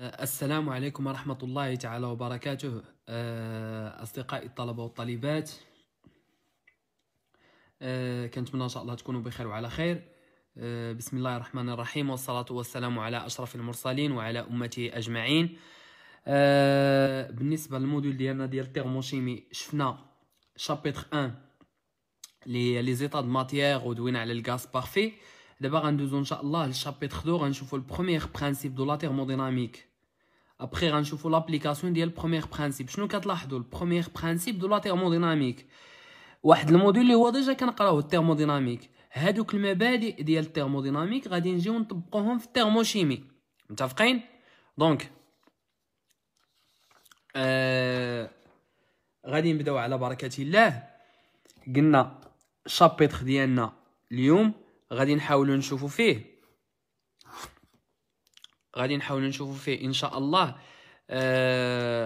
آه، السلام عليكم ورحمة الله تعالى وبركاته آه، أصدقائي الطلبة والطالبات آه، كنتمنى إن شاء الله تكونوا بخير وعلى خير بسم الله الرحمن الرحيم والصلاة والسلام على أشرف المرسلين وعلى أمته أجمعين بالنسبة للموديول ديالنا ديال التيرموشيمي شفنا شابتر 1 لي لي زيتا د ماتيير ودوينا على الغاز بارفي دابا غندوزو ان شاء الله للشابيتر 2 غنشوفو البروميير برينسيپ دو لا تيرموديناميك ابخي غنشوفو لابليكاسيون ديال البروميير برانسيب شنو كتلاحظوا البروميير برانسيب دو لا تيرموديناميك واحد الموديول اللي هو ديجا كنقراوه التيرموديناميك هادوك المبادئ ديال التيرموديناميك غادي نجيو نطبقوهم في التيرموشيمي متفقين دونك آه غادي نبداو على بركه الله قلنا الشابيتر ديالنا اليوم غادي نحاولوا نشوفوا فيه غادي نحاول نشوفوا فيه ان شاء الله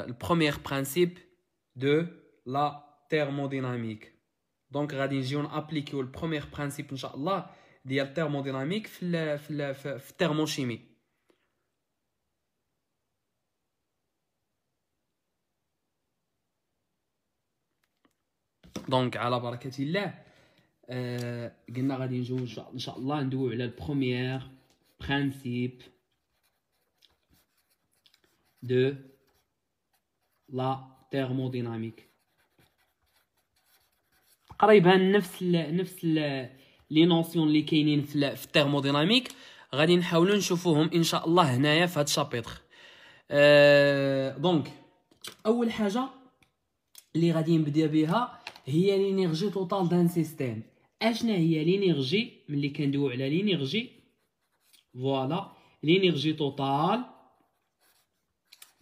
البروميير برانسيب دو لا ثيرموديناميك دونك غادي نجيو نابليكيو البروميير برانسيب ان شاء الله ديال الثيرموديناميك في الـ في الـ في الثيرموشيمي دونك على بركه الله آه قلنا غادي نجوج ان شاء الله ندويو على البروميير برانسيب de لا thermodynamique قريبا نفس الـ نفس لي نونسيون اللي كاينين في الثيرموديناميك غادي نحاولوا نشوفوهم ان شاء الله هنايا في هاد الشابيتر أه دونك اول حاجه اللي غادي نبدا بها هي لينيرجي توتال دان سيستيم اشنا هي لينيرجي ملي كندويو على لينيرجي فوالا لينيرجي توتال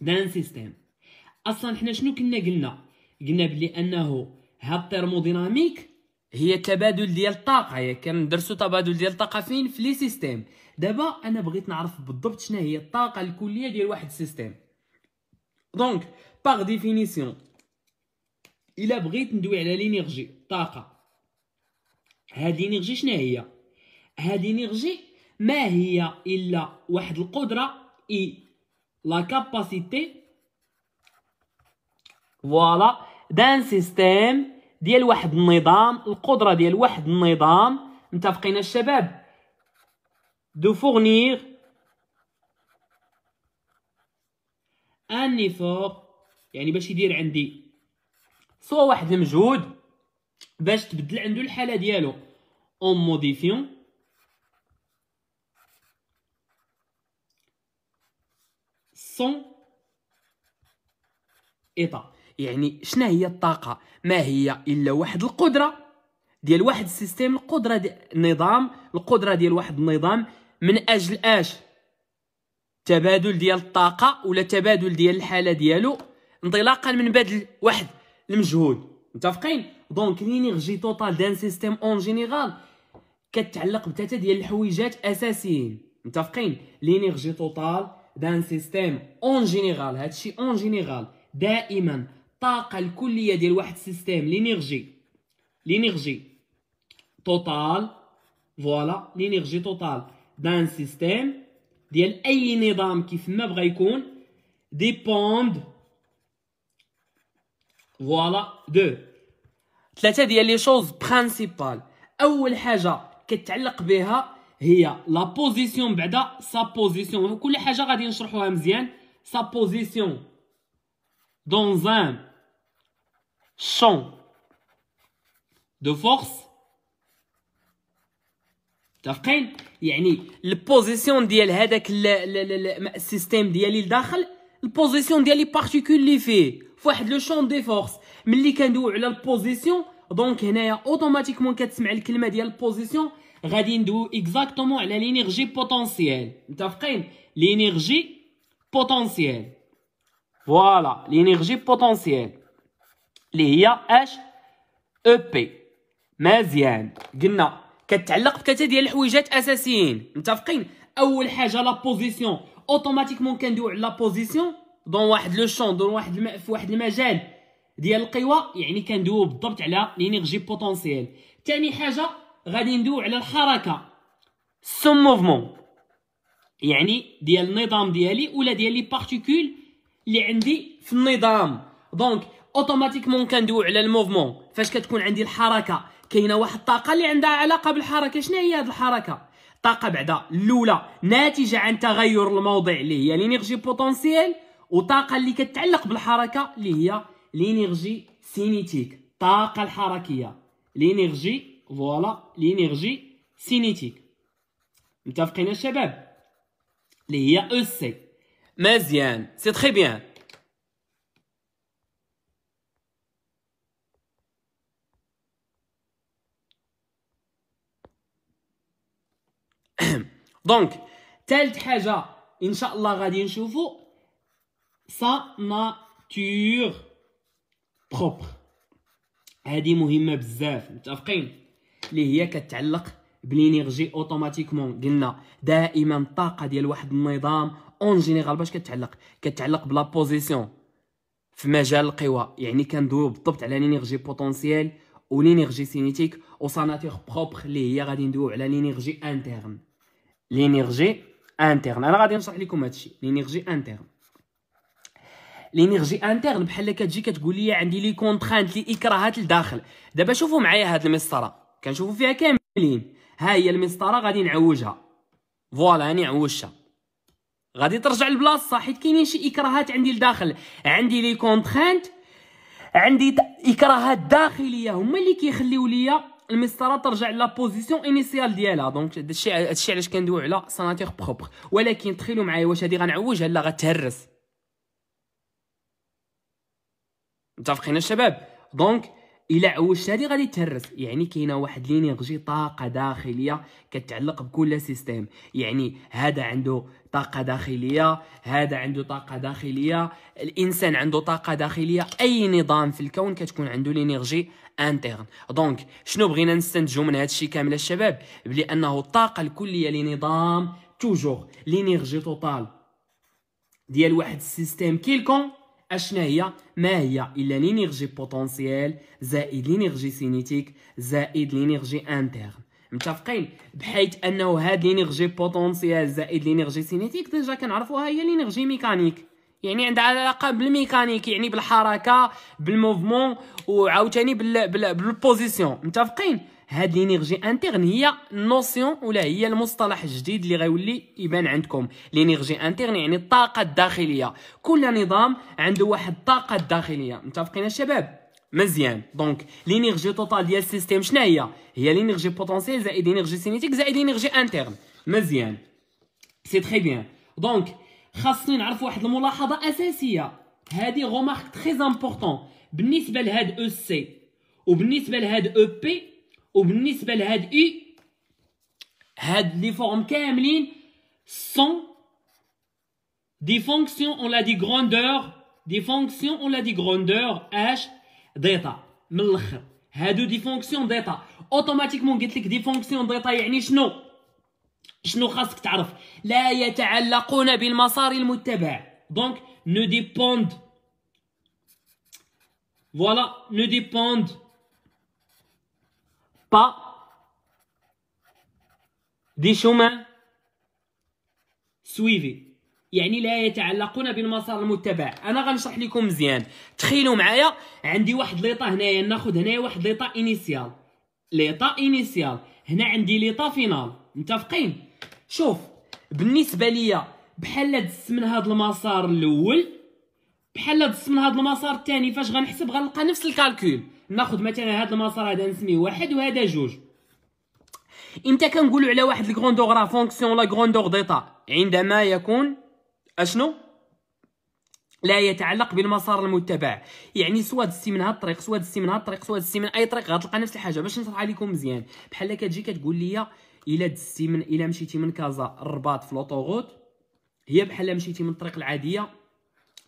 دان سيستيم اصلا حنا شنو كنا قلنا قلنا بلي انه هاد الثيرموديناميك هي تبادل ديال الطاقه هي كندرسو تبادل ديال الطاقه فين في لي سيستيم دابا انا بغيت نعرف بالضبط شنو هي الطاقه الكليه ديال واحد السيستيم دونك باغ ديفينيسيون الا بغيت ندوي على لينيرجي طاقه هاد لينيرجي شنو هي هاد لينيرجي ما هي الا واحد القدره اي la capacité فوالا دان سيستيم ديال واحد النظام القدره ديال واحد النظام متفقين الشباب دو فورنير ان ايفور يعني باش يدير عندي سوا واحد المجهود باش تبدل عنده الحاله ديالو اون موديفيون سون ايطا يعني شنو هي الطاقه ما هي الا واحد القدره ديال واحد السيستيم القدره ديال النظام القدره ديال واحد النظام من اجل اش تبادل ديال الطاقه ولا تبادل ديال الحاله ديالو انطلاقا من بدل واحد المجهود متفقين دونك لينيرجي توتال دان سيستيم اون جينيرال كتعلق بثلاثه ديال الحويجات اساسيين متفقين لينيرجي توتال دان سيستيم اون جينيرال هادشي اون جينيرال دائما الطاقه الكليه ديال واحد سيستيم لينيرجي لينيرجي توتال فوالا لينيرجي توتال دان سيستيم ديال اي نظام كيف ما بغا يكون ديبوند فوالا دو ثلاثه ديال لي شوز برينسيبال اول حاجه كتعلق بها هي لا بوزيسيون بعدا سا بوزيسيون كل حاجه غادي نشرحوها مزيان سا بوزيسيون دون زان شون دو فورس متفقين يعني البوزيسيون ديال هذاك السيستيم ديالي لداخل البوزيسيون ديالي بارتيكولي فيه فواحد لو شون دي فورس ملي كندوي على البوزيسيون دونك هنايا اوتوماتيكمون كتسمع الكلمه ديال البوزيسيون غادي ندويو اكزاكتومون على لينيرجي بوتونسييل متفقين لينيرجي بوتونسييل فوالا لينيرجي بوتونسييل اللي هي اش او بي مزيان قلنا كتعلق بثلاثه ديال الحويجات اساسيين متفقين اول حاجه لا بوزيسيون اوتوماتيكمون كندويو على لا بوزيسيون دون واحد لو شون دون واحد الم... في واحد المجال ديال القوى يعني كندويو بالضبط على لينيرجي بوتونسييل ثاني حاجه غادي ندوي على الحركه سون موفمون يعني ديال النظام ديالي ولا ديال لي بارتيكول اللي عندي في النظام دونك اوتوماتيكمون كندوي على الموفمون فاش كتكون عندي الحركه كاينه واحد الطاقه اللي عندها علاقه بالحركه شنو هي هذه الحركه طاقه بعدا الاولى ناتجه عن تغير الموضع اللي هي لينيرجي بوتونسييل وطاقه اللي كتعلق بالحركه اللي هي لينيرجي سينيتيك طاقه الحركيه لينيرجي فوالا لينيرجي سينيتيك متفقين يا شباب اللي هي او سي مزيان سي تري بيان دونك تالت حاجه ان شاء الله غادي نشوفو سا ناتور بروبر هادي مهمه بزاف متفقين اللي هي كتعلق بلينيرجي اوتوماتيكمون قلنا دائما الطاقه ديال واحد النظام اون جينيرال باش كتعلق كتعلق بلا بوزيسيون في مجال القوى يعني كندويو بالضبط على لينيرجي بوتونسييل ولينيرجي سينيتيك ساناتيغ بروبر اللي هي غادي ندويو على لينيرجي انترن لينيرجي انترن انا غادي نشرح لكم هادشي لينيرجي انترن لينيرجي انترن بحال كتجي كتقول لي عندي لي كونترانت لي اكراهات لداخل دابا شوفوا معايا هاد المسطره كنشوفوا فيها كاملين ها هي المسطره غادي نعوجها فوالا هاني عوجتها غادي ترجع لبلاصتها حيت كاينين شي اكراهات عندي لداخل عندي لي كونترينت عندي اكراهات داخليه هما اللي كيخليو ليا المسطره ترجع لا بوزيسيون انيسيال ديالها دونك هادشي هادشي علاش كندويو على ساناتير بروبر ولكن تخيلوا معايا واش هادي غنعوجها لا غتهرس متفقين الشباب دونك الا عوجت هذه غادي تهرس يعني كاينه واحد لينيرجي طاقه داخليه كتعلق بكل سيستيم يعني هذا عنده طاقه داخليه هذا عنده طاقه داخليه الانسان عنده طاقه داخليه اي نظام في الكون كتكون عنده لينيرجي انترن دونك شنو بغينا نستنتجو من هذا الشيء كامل الشباب بلي انه الطاقه الكليه لنظام توجور لينيرجي توتال ديال واحد السيستيم كيلكون اشنا هي ما هي الا لينيرجي بوتونسييل زائد لينيرجي سينيتيك زائد لينيرجي انترن متفقين بحيث انه هاد لينيرجي بوتونسييل زائد لينيرجي سينيتيك ديجا كنعرفوها هي لينيرجي ميكانيك يعني عندها علاقه بالميكانيك يعني بالحركه بالموفمون وعاوتاني بالبوزيسيون متفقين هاد لينيرجي انترن هي النوسيون ولا هي المصطلح الجديد اللي غيولي يبان عندكم لينيرجي انترن يعني الطاقه الداخليه كل نظام عنده واحد الطاقه الداخليه متفقين الشباب مزيان دونك لينيرجي توتال ديال السيستيم شنو هي هي لينيرجي بوتونسييل زائد لينيرجي سينيتيك زائد لينيرجي انترن مزيان سي تري بيان دونك خاصني نعرف واحد الملاحظه اساسيه هادي غومارك تري امبورطون بالنسبه لهاد او e سي وبالنسبه لهاد او e بي وبالنسبه لهاد اي هاد لي فورم كاملين سون دي فونكسيون اون لا دي غروندور دي فونكسيون اون لا دي غروندور اش ديتا من الاخر هادو دي فونكسيون ديتا اوتوماتيكمون قلت لك دي فونكسيون ديتا يعني شنو شنو خاصك تعرف لا يتعلقون بالمسار المتبع دونك نو ديبوند فوالا نو ديبوند با دي شوما سويفي يعني لا يتعلقون بالمسار المتبع انا غنشرح لكم مزيان تخيلوا معايا عندي واحد ليطا هنايا ناخذ هنايا واحد ليطا انيسيال ليطا انيسيال هنا عندي ليطا فينال متفقين شوف بالنسبه ليا بحال دس من هذا المسار الاول بحال دس من هذا المسار الثاني فاش غنحسب غنلقى نفس الكالكول ناخذ مثلا هذا المسار هذا نسميه واحد وهذا جوج امتى كنقولوا على واحد الكروندوغ راه فونكسيون لا كروندوغ ديطا عندما يكون اشنو لا يتعلق بالمسار المتبع يعني سواء دزتي من هاد الطريق سواء دزتي من هاد الطريق سواء دزتي من اي طريق غتلقى نفس الحاجه باش نشرحها لكم مزيان بحال كتجي كتقول لي الا دزتي من الا مشيتي من كازا الرباط في لوطوغوت هي بحال مشيتي من الطريق العاديه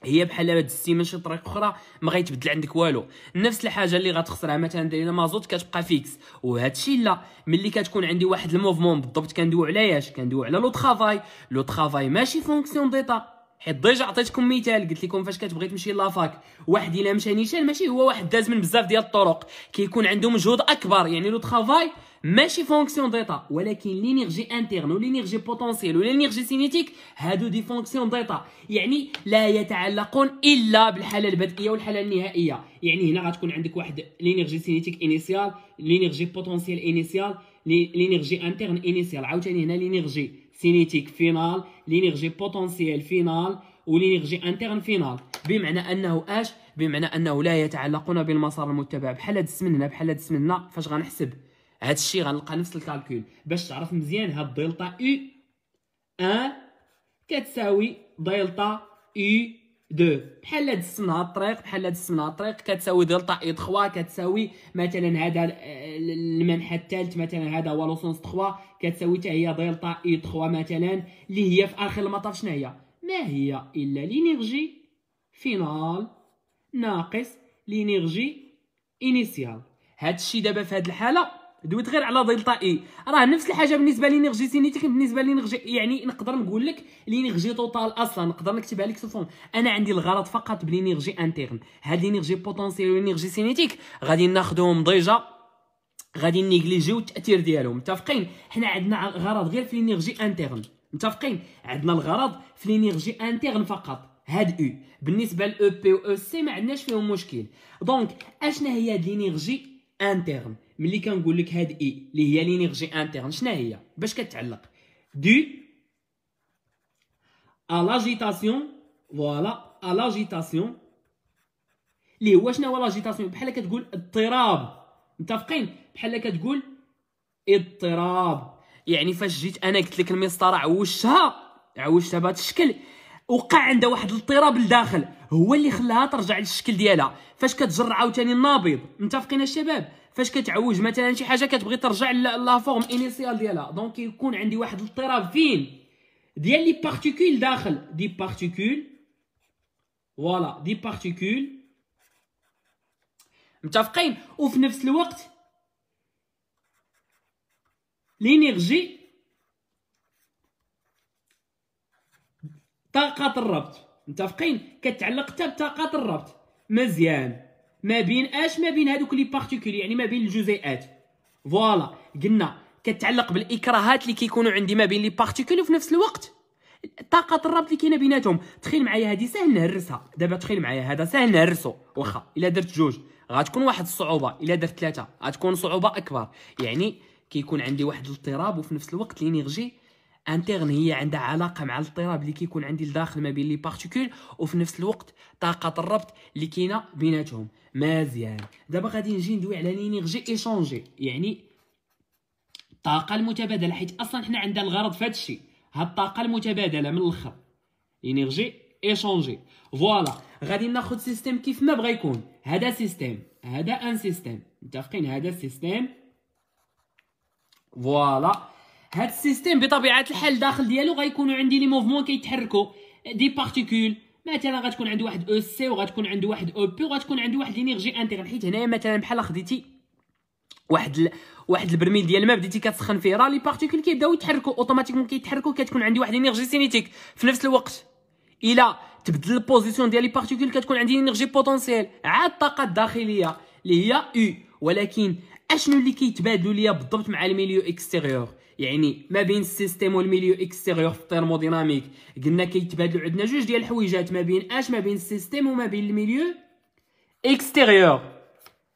هي بحال هاد السي من شي طريق اخرى ما غيتبدل عندك والو نفس الحاجه اللي غتخسرها مثلا دايره مازوت كتبقى فيكس وهذا الشيء لا ملي كتكون عندي واحد الموفمون بالضبط كندويو على ياش كندويو على لو طرافاي لو طرافاي ماشي فونكسيون ديتا حيت ديجا عطيتكم مثال قلت لكم فاش كتبغي تمشي لافاك واحد الا مشى نيشان ماشي هو واحد داز من بزاف ديال الطرق كيكون عنده مجهود اكبر يعني لو طرافاي ماشي فونكسيون ديتا ولكن لينيرجي انترن ولينيرجي بوتونسييل ولينيرجي سينيتيك هادو دي فونكسيون ديتا يعني لا يتعلقون الا بالحاله البدئيه والحاله النهائيه يعني هنا غتكون عندك واحد لينيرجي سينيتيك انيسيال لينيرجي بوتونسييل انيسيال لينيرجي انترن انيسيال عاوتاني هنا لينيرجي سينيتيك فينال لينيرجي بوتونسييل فينال ولينيرجي انترن فينال بمعنى انه اش بمعنى انه لا يتعلقون بالمسار المتبع بحال هاد السمن هنا بحال هاد السمن هنا فاش غنحسب هذا الشيء غنلقى نفس الكالكول باش تعرف مزيان هاد دلتا او ان كتساوي دلتا او دو بحال هاد السم هاد الطريق بحال هاد السم هاد الطريق كتساوي دلتا اي 3 كتساوي مثلا هذا آه، المنحى الثالث مثلا هذا هو لوسونس 3 كتساوي حتى هي دلتا اي 3 مثلا اللي هي في اخر المطاف شنو هي ما هي الا لينيرجي فينال ناقص لينيرجي انيسيال هادشي دابا في هاد الحاله دويت غير على دلتا اي راه نفس الحاجه بالنسبه لينيرجي سينيتيك بالنسبه لينيرجي يعني نقدر نقول لك لينيرجي طوطال اصلا نقدر نكتبها لك سوفون انا عندي الغرض فقط بلينيرجي انترن هاد لينيرجي بوتونسيال ولينيرجي سينيتيك غادي ناخذهم ديجا غادي نيغليجيو التاثير ديالهم متفقين حنا عندنا غرض غير في لينيرجي انترن متفقين عندنا الغرض في لينيرجي انترن فقط هاد او بالنسبه لاو بي و او سي ما عندناش فيهم مشكل دونك اشنا هي هاد لينيرجي انترن ملي كنقول لك هاد اي اللي هي لينيرجي انترن شنو هي باش كتعلق دو ا لاجيتاسيون فوالا ا لاجيتاسيون اللي هو شنو هو لاجيتاسيون بحال كتقول اضطراب متفقين بحال كتقول اضطراب يعني فاش جيت انا قلت لك المسطره عوجتها عوجتها بهذا الشكل وقع عندها واحد الاضطراب لداخل هو اللي خلاها ترجع للشكل ديالها فاش كتجر عاوتاني النابض متفقين الشباب فاش كتعوج مثلا شي حاجه كتبغي ترجع لا فورم انيسيال ديالها دونك يكون عندي واحد الاضطراب فين ديال لي بارتيكول داخل دي بارتيكول فوالا دي بارتيكول متفقين وفي نفس الوقت لينيرجي طاقة الربط متفقين كتعلق حتى بطاقة الربط مزيان ما بين اش ما بين هذوك لي بارتيكولي يعني ما بين الجزيئات فوالا قلنا كتعلق بالاكراهات اللي كيكونوا عندي ما بين لي بارتيكولي وفي نفس الوقت طاقة الربط اللي كاينه بيناتهم تخيل معايا هذه سهل نهرسها دابا تخيل معايا هذا سهل نهرسو واخا الا درت جوج غتكون واحد الصعوبة الا درت ثلاثة غتكون صعوبة اكبر يعني كيكون عندي واحد الاضطراب وفي نفس الوقت لينيرجي انترن هي عندها علاقه مع الاضطراب اللي كيكون عندي لداخل ما بين لي بارتيكول وفي نفس الوقت طاقه الربط اللي كاينه بيناتهم مزيان دابا غادي نجي ندوي على لينيرجي ايشونجي يعني الطاقه المتبادله حيت اصلا حنا عندنا الغرض في هادشي هاد الطاقه المتبادله من الاخر لينيرجي ايشونجي فوالا غادي ناخذ سيستيم كيف ما بغا يكون هذا سيستيم هذا ان سيستيم متفقين هذا سيستيم فوالا هاد السيستيم بطبيعه الحال داخل ديالو غيكونوا عندي لي موفمون كيتحركوا دي بارتيكول مثلا غتكون عندي واحد او سي وغتكون عندي واحد او بي وغتكون عندي واحد لينيرجي انتيغ حيت هنايا مثلا بحال خديتي واحد ال... واحد البرميل ديال الماء بديتي كتسخن فيه راه لي بارتيكول كيبداو يتحركوا اوتوماتيكمون كيتحركوا كتكون عندي واحد لينيرجي سينيتيك في نفس الوقت الا تبدل البوزيسيون ديال لي بارتيكول كتكون عندي لينيرجي بوتونسييل عاد الطاقه الداخليه اللي هي او ولكن اشنو اللي كيتبادلوا ليا بالضبط مع الميليو اكستيريور يعني ما بين السيستيم والميليو اكستيريور في الثيرموديناميك قلنا كيتبادلوا عندنا جوج ديال الحويجات ما بين اش ما بين السيستيم وما بين الميليو اكستيريور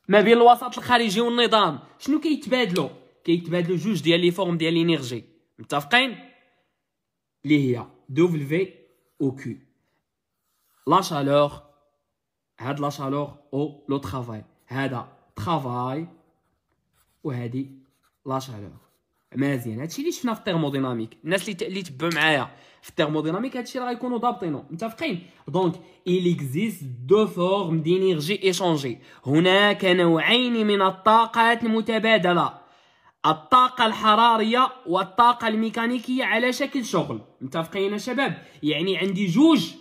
ما بين الوسط الخارجي والنظام شنو كيتبادلوا كيتبادلوا جوج ديال لي فورم ديال لينيرجي متفقين اللي هي W او كيو لا شالور هاد لا شالور او لو ترافاي هذا ترافاي وهذه لا شالور مزيان هادشي اللي شفنا في الثيرموديناميك الناس اللي اللي تبعوا معايا في الثيرموديناميك هادشي راه غيكونوا ضابطينو متفقين دونك il existe deux formes d'énergie échangée هناك نوعين من الطاقات المتبادله الطاقه الحراريه والطاقه الميكانيكيه على شكل شغل متفقين يا شباب يعني عندي جوج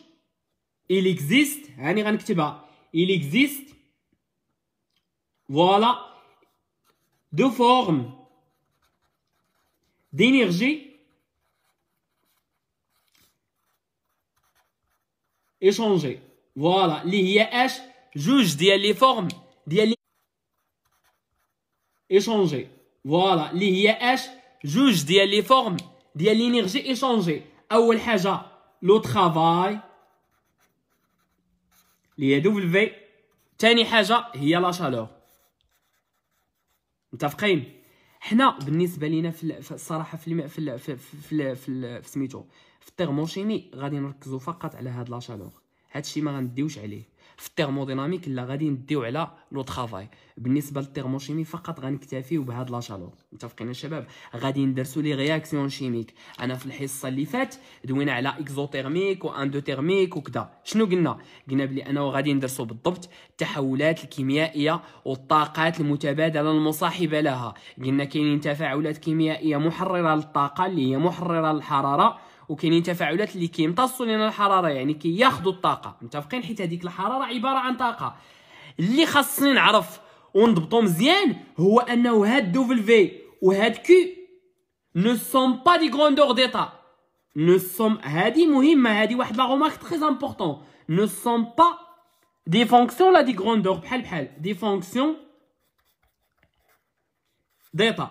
il existe هاني غنكتبها il existe voilà deux formes d'énergie échangée فوالا اللي هي اش جوج ديال لي فورم ديال échangée فوالا اللي هي ديال لي فورم ديال لينيرجي ايشونجي اول حاجه لو طرافاي اللي هي دوبل في ثاني حاجه هي لا شالور متفقين حنا بالنسبه لينا في الصراحه في في في في, في, سميتو في التيرموشيمي غادي نركزوا فقط على هاد لا شالور هادشي ما غنديوش عليه في الثيرموديناميك لا غادي نديو على لو طرافاي بالنسبه للثيرموشيمي فقط غنكتفيو بهاد لا شالور متفقين الشباب غادي ندرسو لي رياكسيون شيميك انا في الحصه اللي فات دوينا على اكزوتيرميك واندوتيرميك وكذا شنو قلنا قلنا بلي انا غادي ندرسو بالضبط التحولات الكيميائيه والطاقات المتبادله المصاحبه لها قلنا كاينين تفاعلات كيميائيه محرره للطاقه اللي هي محرره للحراره وكاينين تفاعلات اللي كيمتصوا لنا الحراره يعني كياخذوا كي الطاقه متفقين حيت هذيك الحراره عباره عن طاقه اللي خاصني نعرف ونضبطو مزيان هو انه هاد دوفل في وهاد كي نو سوم با دي غوندور ديتا نو سوم هادي مهمه هادي واحد لا غومارك تري امبورطون نو سوم با دي فونكسيون لا دي غوندور بحال بحال دي فونكسيون ديتا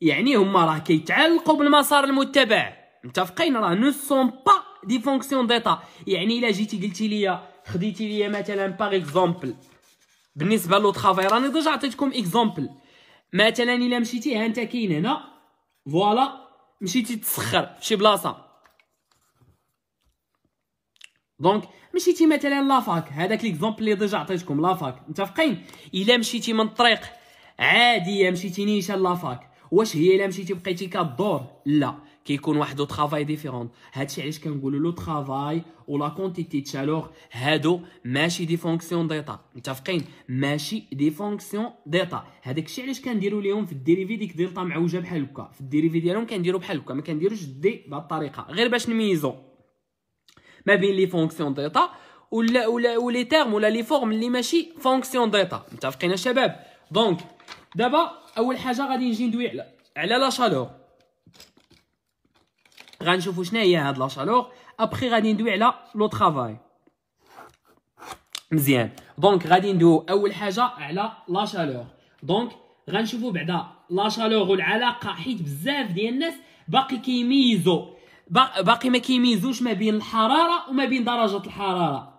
يعني هما راه كيتعلقوا بالمسار المتبع متفقين راه نو سون با دي فونكسيون ديتا يعني الا جيتي قلتي لي خديتي لي مثلا باغ اكزومبل بالنسبه لو طرافاي راني ديجا عطيتكم اكزومبل مثلا الا مشيتي ها انت كاين هنا فوالا مشيتي تسخر فشي بلاصه دونك مشيتي مثلا لافاك هذاك ليكزومبل اللي ديجا عطيتكم لافاك متفقين الا مشيتي من طريق عاديه مشيتي نيشان لافاك واش هي الا مشيتي بقيتي كدور لا كيكون واحد طرافاي ديفيرون هادشي علاش كنقولوا لو طرافاي ولا كونتيتي تشالور هادو ماشي دي فونكسيون ديتا متفقين ماشي دي فونكسيون ديتا هذاك الشيء علاش كنديروا ليهم في الديريفي ديك ديلتا معوجه بحال هكا في الديريفي ديالهم كنديروا بحال هكا ما كنديروش دي بهاد الطريقه غير باش نميزو ما بين لي فونكسيون ديتا ولا ولا ولي تيرم ولا لي فورم اللي ماشي فونكسيون ديتا متفقين يا شباب دونك دابا اول حاجه غادي نجي ندوي على على لا شالور غنشوفوا شنو هي هاد لاشالوغ ابخي غادي ندوي على لو طرافاي مزيان دونك غادي ندويو اول حاجه على لاشالوغ دونك غنشوفوا بعدا لاشالوغ والعلاقه حيت بزاف ديال الناس باقي كيميزو باقي ما كيميزوش ما بين الحراره وما بين درجه الحراره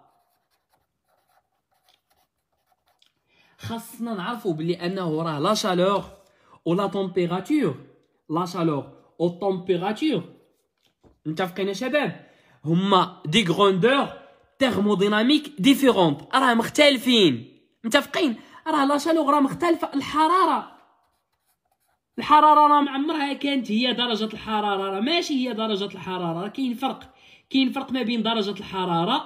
خاصنا نعرفوا بلي انه راه لا شالور ولا طومبيراتور لا شالور او متفقين يا شباب هما دي غروندور ثيرموديناميك ديفيرونت راه مختلفين متفقين راه لا شالوغ راه مختلفه الحراره الحراره راه ما عمرها كانت هي درجه الحراره راه ماشي هي درجه الحراره كاين فرق كاين فرق ما بين درجه الحراره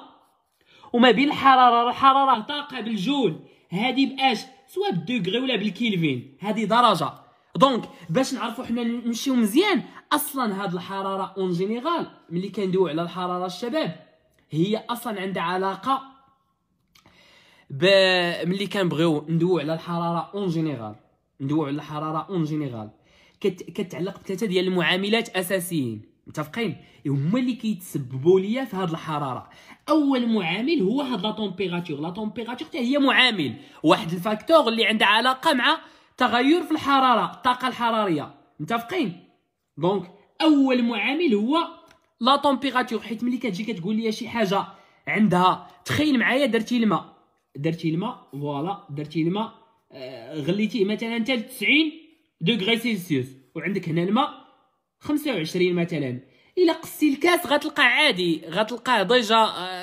وما بين الحراره الحراره طاقه بالجول هذه باش سواء بالدوغري ولا بالكيلفين هذه درجه دونك باش نعرفوا حنا نمشيو مزيان اصلا هاد الحراره اون جينيرال ملي كندويو على الحراره الشباب هي اصلا عندها علاقه ب ملي كنبغيو ندويو على الحراره اون جينيرال ندويو على الحراره اون جينيرال كت... كتعلق بثلاثه ديال المعاملات اساسيين متفقين هما اللي كيتسببوا ليا في هاد الحراره اول معامل هو هاد لا طومبيراتور لا طومبيراتور حتى هي معامل واحد الفاكتور اللي عندها علاقه مع تغير في الحراره الطاقه الحراريه متفقين دونك اول معامل هو لا طومبيراتور حيت ملي كتجي كتقول لي شي حاجه عندها تخيل معايا درتي الماء درتي الماء فوالا درتي الماء آه، غليتيه مثلا حتى 90 دوغري سيلسيوس وعندك هنا الماء 25 مثلا الا قصتي الكاس غتلقى عادي غتلقاه ديجا آه،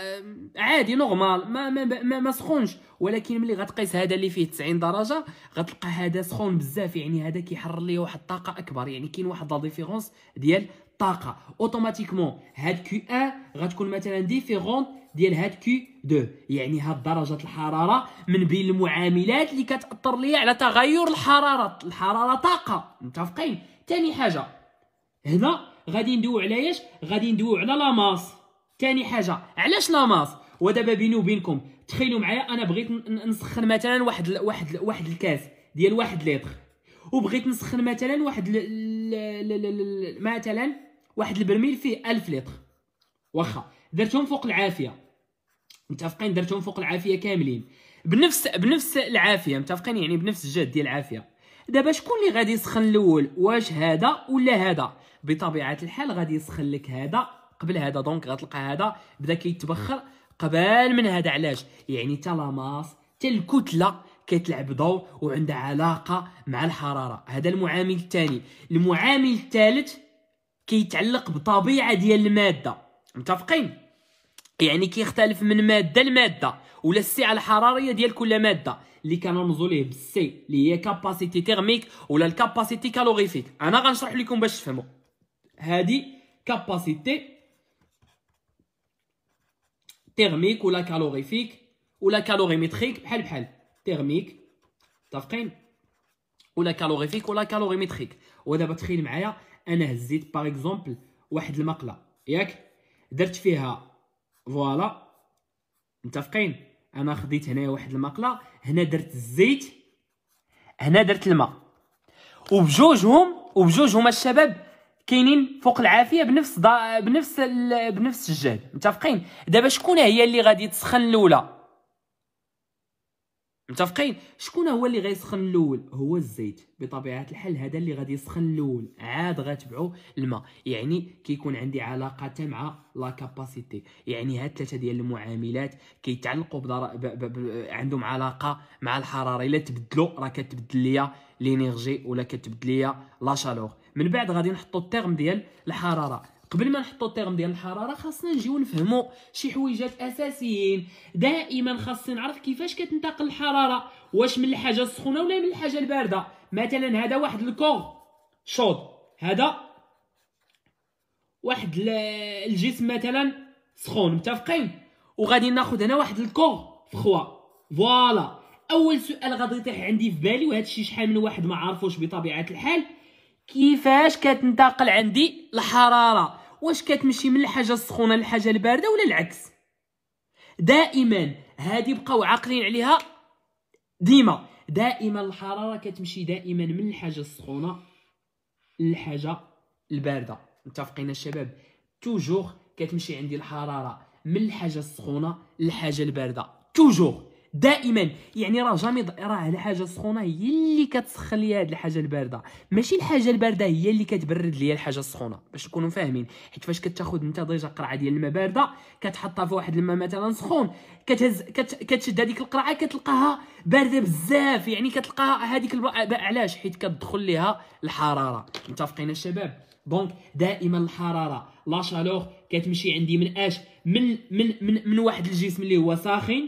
عادي نورمال ما ما, ما, ما سخونش ولكن ملي غتقيس هذا اللي فيه 90 درجه غتلقى هذا سخون بزاف يعني هذا كيحرر لي واحد الطاقه اكبر يعني كاين واحد لا ديفيرونس ديال الطاقه اوتوماتيكمون هاد كيو ان غتكون مثلا ديفيرون ديال هاد كيو 2 يعني هاد درجه الحراره من بين المعاملات اللي كتاثر ليا على تغير الحراره الحراره طاقه متفقين ثاني حاجه هنا غادي ندويو على ايش غادي ندويو على لاماس ثاني حاجه علاش لاماس ودابا بيني وبينكم تخيلوا معايا انا بغيت نسخن مثلا واحد ال واحد ال واحد الكاس ديال واحد ليتر وبغيت نسخن مثلا واحد ال مثلا واحد البرميل فيه 1000 لتر واخا درتهم فوق العافيه متفقين درتهم فوق العافيه كاملين بنفس بنفس العافيه متفقين يعني بنفس الجهد ديال العافيه دابا شكون اللي غادي يسخن الاول واش هذا ولا هذا بطبيعه الحال غادي يسخن لك هذا قبل هذا دونك غتلقى هذا بدا كيتبخر كي قبل من هذا علاش يعني تلاماس حتى الكتله كتلعب دور وعندها علاقه مع الحراره هذا المعامل الثاني المعامل الثالث كيتعلق بطبيعه ديال الماده متفقين يعني كيختلف من ماده لماده ولا السعه الحراريه ديال كل ماده اللي كنرمزوا ليه بالسي اللي هي كاباسيتي تيرميك ولا الكاباسيتي كالوريفيك انا غنشرح لكم باش تفهموا هذه كاباسيتي تيرميك ولا كالوريفيك ولا كالوريمتريك بحال بحال تيرميك متفقين ولا كالوريفيك ولا كالوريمتريك ودابا تخيل معايا انا هزيت باغ اكزومبل واحد المقله ياك درت فيها فوالا متفقين انا خديت هنايا واحد المقله هنا درت الزيت هنا درت الماء وبجوجهم وبجوجهم الشباب كاينين فوق العافيه بنفس دا بنفس ال... بنفس الجهد متفقين دابا شكون هي اللي غادي تسخن الاولى متفقين شكون هو اللي غيسخن الاول هو الزيت بطبيعه الحال هذا اللي غادي يسخن الاول عاد غتبعو الماء يعني كيكون عندي علاقه مع لا كاباسيتي يعني هاد ثلاثه ديال المعاملات كيتعلقوا بضر... ب... ب... ب... عندهم علاقه مع الحراره الا تبدلوا راه كتبدل ليا لينيرجي ولا كتبدل ليا لا شالور من بعد غادي نحطوا التيرم ديال الحراره قبل ما نحطوا التيرم ديال الحراره خاصنا نجيو نفهموا شي حويجات اساسيين دائما خاصني نعرف كيفاش كتنتقل الحراره واش من الحاجه السخونه ولا من الحاجه البارده مثلا هذا واحد الكور شوط هذا واحد الجسم مثلا سخون متفقين وغادي ناخذ هنا واحد الكور فخوا فوالا اول سؤال غادي يطيح عندي في بالي وهذا الشيء شحال من واحد ما عارفوش بطبيعه الحال كيفاش كتنتقل عندي الحراره واش كتمشي من الحاجه السخونه للحاجه البارده ولا العكس دائما هذه بقاو عاقلين عليها ديما دائما الحراره كتمشي دائما من الحاجه السخونه للحاجه البارده متفقين الشباب توجور كتمشي عندي الحراره من الحاجه السخونه للحاجه البارده توجور دائما يعني راه جامي راه الحاجه السخونه هي اللي كتسخن لي هاد الحاجه البارده ماشي الحاجه البارده هي اللي كتبرد لي الحاجه السخونه باش نكونوا فاهمين حيت فاش كتاخذ انت ديجا قرعه ديال الماء بارده كتحطها في واحد الماء مثلا سخون كتهز كتشد هذيك القرعه كتلقاها بارده بزاف يعني كتلقاها هذيك الب... علاش حيت كتدخل ليها الحراره متفقين الشباب دونك دائما الحراره لا شالور كتمشي عندي من اش من من من, من واحد الجسم اللي هو ساخن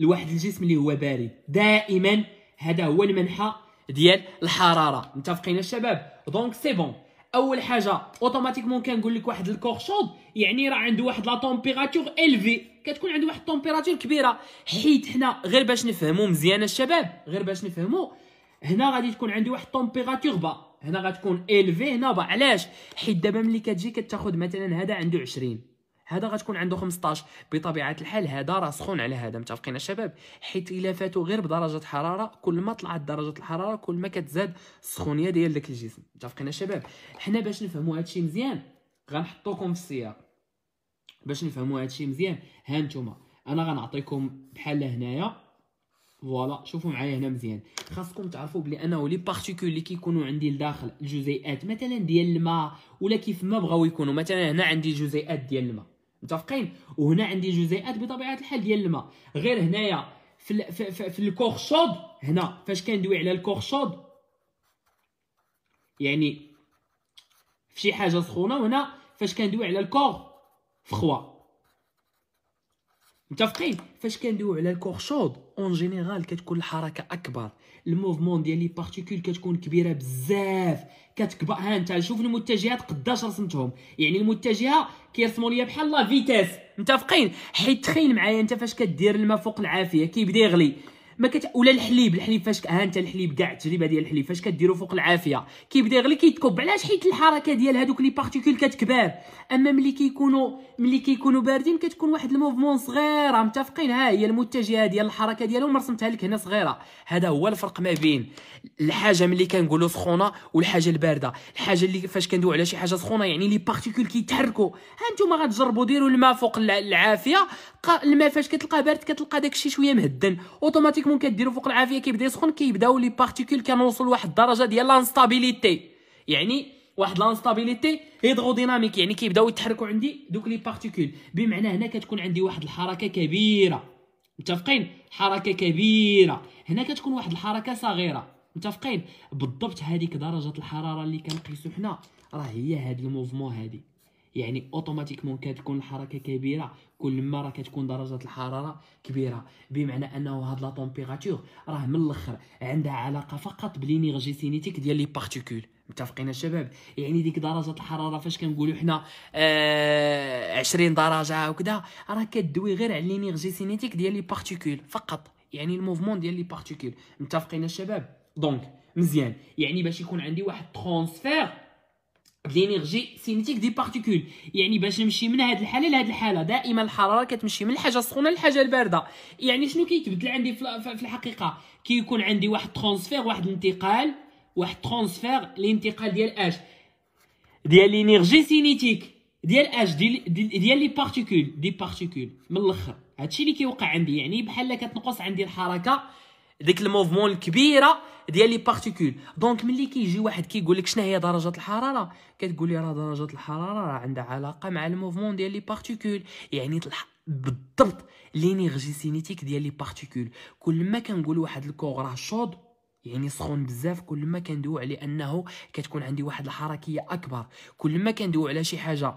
لواحد الجسم اللي هو بارد دائما هذا هو المنحى ديال الحراره متفقين الشباب دونك سي بون اول حاجه اوتوماتيكمون كنقول لك واحد الكور شود يعني راه عنده واحد لا طومبيراتور الفي كتكون عنده واحد الطومبيراتور كبيره حيت حنا غير باش نفهموا مزيان الشباب غير باش نفهموا هنا غادي تكون عندي واحد الطومبيراتور با هنا غتكون الفي هنا با علاش حيت دابا ملي كتجي كتاخذ مثلا هذا عنده 20 هذا غتكون عنده 15 بطبيعه الحال هذا راه سخون على هذا متفقين الشباب حيت الا فاتو غير بدرجه حراره كل ما طلعت درجه الحراره كل ما كتزاد السخونيه ديال داك الجسم متفقين الشباب حنا باش نفهموا هادشي مزيان غنحطوكم في السياق باش نفهموا هادشي مزيان ها نتوما انا غنعطيكم بحال هنايا فوالا شوفوا معايا هنا مزيان خاصكم تعرفوا بلي انا لي بارتيكول اللي كيكونوا عندي لداخل الجزيئات مثلا ديال الماء ولا كيف ما بغاو يكونوا مثلا هنا عندي جزيئات ديال الماء متفقين وهنا عندي جزيئات بطبيعه الحال ديال الماء غير هنايا في في, في في الكورشود هنا فاش كندوي على الكوغ يعني في شي حاجه سخونه وهنا فاش كندوي على الكوغ فخوا متفقين فاش كندويو على الكور شود اون جينيرال كتكون الحركه اكبر الموفمون ديال لي بارتيكول كتكون كبيره بزاف كتكبر ها انت شوف المتجهات قداش رسمتهم يعني المتجهه كيرسموا ليا بحال لا فيتاس متفقين حيت تخيل معايا انت فاش كدير الماء فوق العافيه كيبدا يغلي ما كت... ولا الحليب الحليب فاش ها انت الحليب كاع التجربه ديال الحليب فاش كديرو فوق العافيه كيبدا غير كيتكب علاش حيت الحركه ديال هذوك لي بارتيكول كتكبر اما ملي كيكونوا ملي كيكونوا باردين كتكون واحد الموفمون صغيره متفقين ها هي المتجهه ديال الحركه ديالهم رسمتها لك هنا صغيره هذا هو الفرق ما بين الحاجه ملي كنقولوا سخونه والحاجه البارده الحاجه اللي فاش كندوي على شي حاجه سخونه يعني لي بارتيكول كيتحركوا ها انتم غتجربوا ديروا الماء فوق العافيه كتلقى الماء فاش كتلقى بارد كتلقى داكشي شويه مهدن اوتوماتيكمون كديرو فوق العافيه كيبدا يسخن كيبداو لي بارتيكول كنوصل لواحد الدرجه ديال لانستابيليتي يعني واحد لانستابيليتي ديناميك يعني كيبداو يتحركوا عندي دوك لي بارتيكول بمعنى هنا كتكون عندي واحد الحركه كبيره متفقين حركه كبيره هنا كتكون واحد الحركه صغيره متفقين بالضبط هذيك درجه الحراره اللي كنقيسو حنا راه هي هاد الموفمون هادي يعني اوتوماتيكمون كتكون الحركه كبيره كل ما راه كتكون درجه الحراره كبيره بمعنى انه هاد لا تومبيراتور راه من الاخر عندها علاقه فقط بلينيرجي سينيتيك ديال لي بارتيكول متفقين الشباب يعني ديك درجه الحراره فاش كنقولوا حنا آه 20 درجه وكذا راه كدوي غير على لينيرجي سينيتيك ديال لي بارتيكول فقط يعني الموفمون ديال لي بارتيكول متفقين الشباب دونك مزيان يعني باش يكون عندي واحد ترونسفير دينيرجي سينيتيك دي بارتيكول يعني باش نمشي من هذه الحاله لهذه الحاله دائما الحراره كتمشي من الحاجه السخونه للحاجه البارده يعني شنو كيتبدل عندي في الحقيقه كيكون كي عندي واحد ترونسفير واحد الانتقال واحد ترونسفير الانتقال ديال اش ديال لينيرجي سينيتيك ديال اش ديال ديال لي بارتيكول دي بارتيكول من الاخر هادشي اللي كيوقع عندي يعني بحال كتنقص عندي الحركه ديك الموفمون الكبيره ديال لي بارتيكول دونك ملي كيجي واحد كيقول لك شنو هي درجه الحراره كتقول لي راه درجه الحراره راه عندها علاقه مع الموفمون ديال لي بارتيكول يعني بالضبط لينيرجي سينيتيك ديال لي بارتيكول كل ما كنقول واحد الكوغ راه شوض يعني سخون بزاف كل ما كندوي على انه كتكون عندي واحد الحركيه اكبر كل ما كندوي على شي حاجه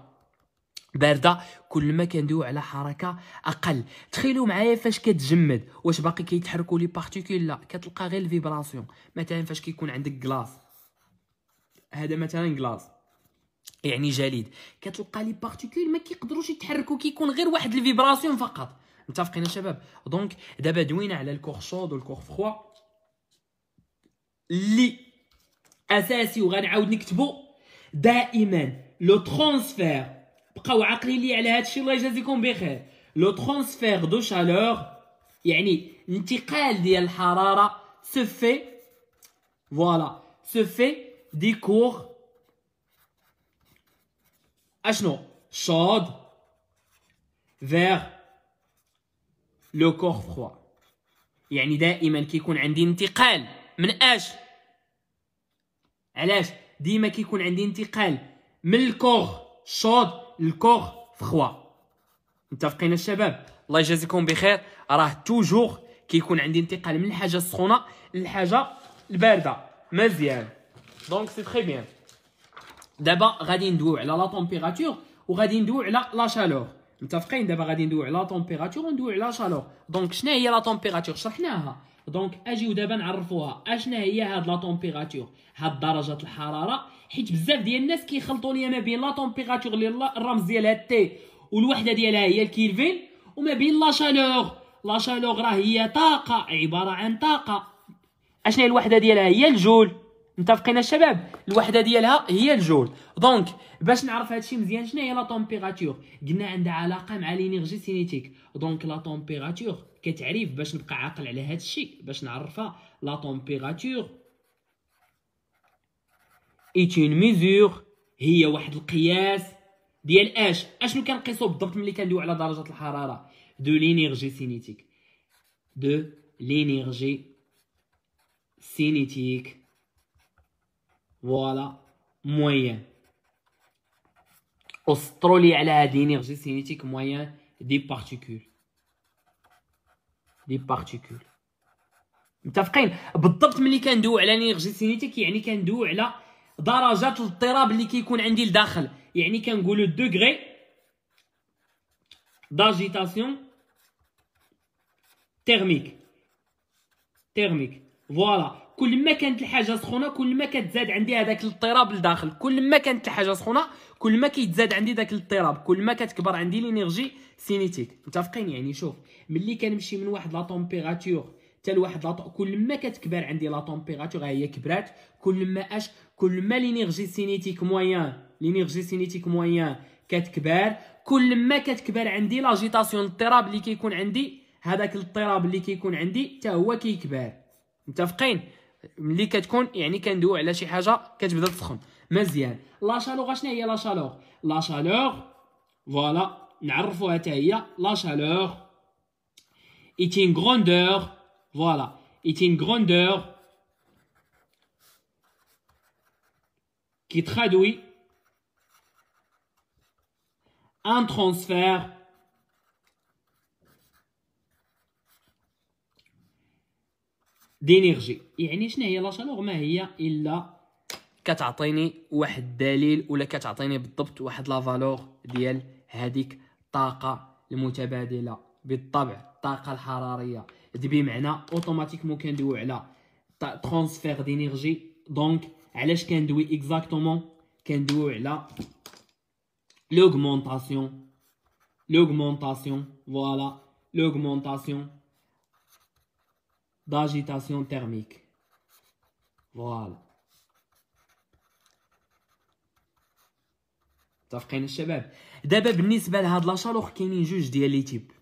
بارده كل ما كندويو على حركه اقل تخيلوا معايا فاش كتجمد واش باقي كيتحركوا لي بارتيكول لا كتلقى غير الفيبراسيون مثلا فاش كيكون عندك كلاص هذا مثلا كلاص يعني جليد كتلقى لي بارتيكول ما كيقدروش يتحركوا كيكون غير واحد الفيبراسيون فقط متفقين شباب دونك دابا دوينا على الكور شود والكور فخوا لي اساسي وغنعاود نكتبو دائما لو ترانسفير بقاو عاقلين لي على هادشي الله يجازيكم بخير لو ترونسفير دو شالور يعني انتقال ديال الحراره سفي فوالا سفي دي كور اشنو شاد فيغ لو كور فخوا يعني دائما كيكون عندي انتقال من اش علاش ديما كيكون عندي انتقال من الكور شود الكوغ فخوا متفقين الشباب الله يجازيكم بخير راه توجور كيكون عندي انتقال من الحاجه السخونه للحاجه البارده مزيان دونك سي تري بيان دابا غادي ندويو على لا طومبيراتور وغادي ندويو على لا شالور متفقين دابا غادي ندويو على لا طومبيراتور وندويو على لا شالور دونك شنو هي لا طومبيراتور شرحناها دونك اجيو دابا نعرفوها اشنا هي هاد لا تمبيراتور هاد درجه الحراره حيت بزاف ديال الناس كيخلطوا ليا ما بين لا تمبيراتور اللي الرمز ديالها تي والوحده ديالها هي الكيلفين وما بين لا شالور لا شالور راه هي طاقه عباره عن طاقه اشنا الوحده ديالها هي الجول متفقين الشباب الوحده ديالها هي الجول دونك باش نعرف هادشي مزيان شنو هي لا تمبيراتور قلنا عندها علاقه مع لينيرجي سينيتيك دونك لا تمبيراتور كتعريف باش نبقى عاقل على هذا الشيء باش نعرفها لا طومبيراتور اون ميزور هي واحد القياس ديال اش اشنو كنقيسو بالضبط ملي كندويو على درجه الحراره دو لينيرجي سينيتيك دو لينيرجي سينيتيك فوالا مويان وسطروا لي على هاد لينيرجي سينيتيك مويان دي بارتيكول لي بارتيكول متفقين بالضبط ملي كندويو على سينيتيك يعني كندويو على درجات الاضطراب اللي كيكون عندي لداخل يعني كنقولوا دوغري داجيتاسيون تيرميك تيرميك فوالا كل ما كانت الحاجه سخونه كل ما كتزاد عندي هذاك الاضطراب لداخل كل ما كانت الحاجه سخونه كل ما كيتزاد عندي ذاك الاضطراب كل ما كتكبر عندي لينيرجي سينيتيك متفقين يعني شوف ملي كنمشي من واحد لا تومبيراتور حتى لواحد لاطو كل ما كتكبر عندي لا تومبيراتور هي كبرات كل ما اش كل ما لينيرجي سينيتيك مويان لينيرجي سينيتيك مويان كتكبر كل ما كتكبر عندي لاجيتاسيون الاضطراب اللي كيكون عندي هذاك الاضطراب اللي كيكون عندي حتى هو كيكبر متفقين ملي كتكون يعني كندويو على شي حاجه كتبدا تسخن مزيان لا شالوغ شنو هي لا شالوغ لا شالوغ فوالا نعرفوها حتى هي لا شالوغ est une grandeur voilà est une grandeur qui traduit دينيرجي يعني شنو هي لا شالور ما هي الا كتعطيني واحد الدليل ولا كتعطيني بالضبط واحد لا فالور ديال هذيك الطاقه المتبادله بالطبع الطاقه الحراريه هذه بمعنى اوتوماتيكمون كندويو على ترونسفير دينيرجي دونك علاش كندوي اكزاكتومون كندويو على لوغمونطاسيون لوغمونطاسيون فوالا لوغمونطاسيون d'agitation thermique. Voilà. متفقين الشباب دابا بالنسبه لهاد لا شالوغ كاينين جوج ديال لي تيب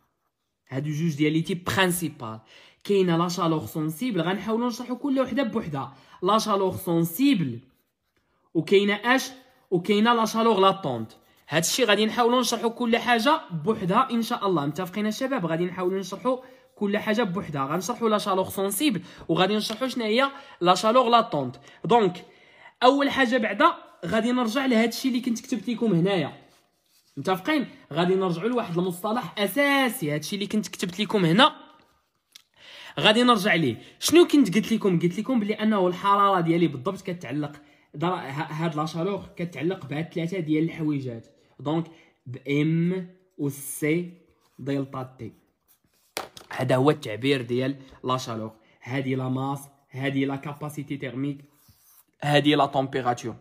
هادو جوج ديال لي تيب برينسيبال كاينه لا شالوغ سونسيبل غنحاولوا نشرحوا كل وحده بوحدها لا شالوغ سونسيبل وكاينه اش وكاينه لا شالوغ لاتونت هادشي غادي نحاولوا نشرحوا كل حاجه بوحدها ان شاء الله متفقين الشباب غادي نحاولوا نشرحوا كل حاجه بوحدها غنشرحوا لا شالوغ سونسيبل وغادي نشرحوا شنو هي لا شالوغ لاتونت دونك اول حاجه بعدا غادي نرجع لهذا الشيء اللي كنت كتبت لكم هنايا متفقين غادي نرجعوا لواحد المصطلح اساسي هذا الشيء اللي كنت كتبت لكم هنا غادي نرجع ليه شنو كنت قلت لكم قلت لكم بلي انه الحراره ديالي بالضبط كتعلق هاد لا شالوغ كتعلق بهاد ثلاثه ديال الحويجات دونك بام و سي دلتا تي هذا هو التعبير ديال لا شالور هذه لا ماس هذه لا كاباسيتي تيرميك هذه لا تمبيراتور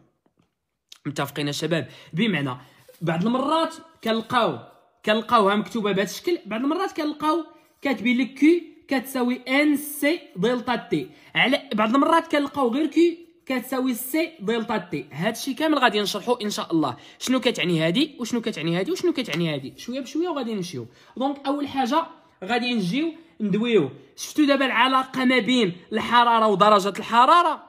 متفقين الشباب بمعنى بعض المرات كنلقاو كنلقاوها مكتوبه بهذا الشكل بعض المرات كنلقاو كاتبين لك كي كتساوي ان سي دلتا تي على بعض المرات كنلقاو غير كي كتساوي سي دلتا تي هادشي كامل غادي نشرحو ان شاء الله شنو كتعني هادي وشنو كتعني هادي وشنو كتعني هذه شويه بشويه وغادي نمشيو دونك اول حاجه غادي نجيو ندويو شفتوا دابا العلاقه ما بين الحراره ودرجه الحراره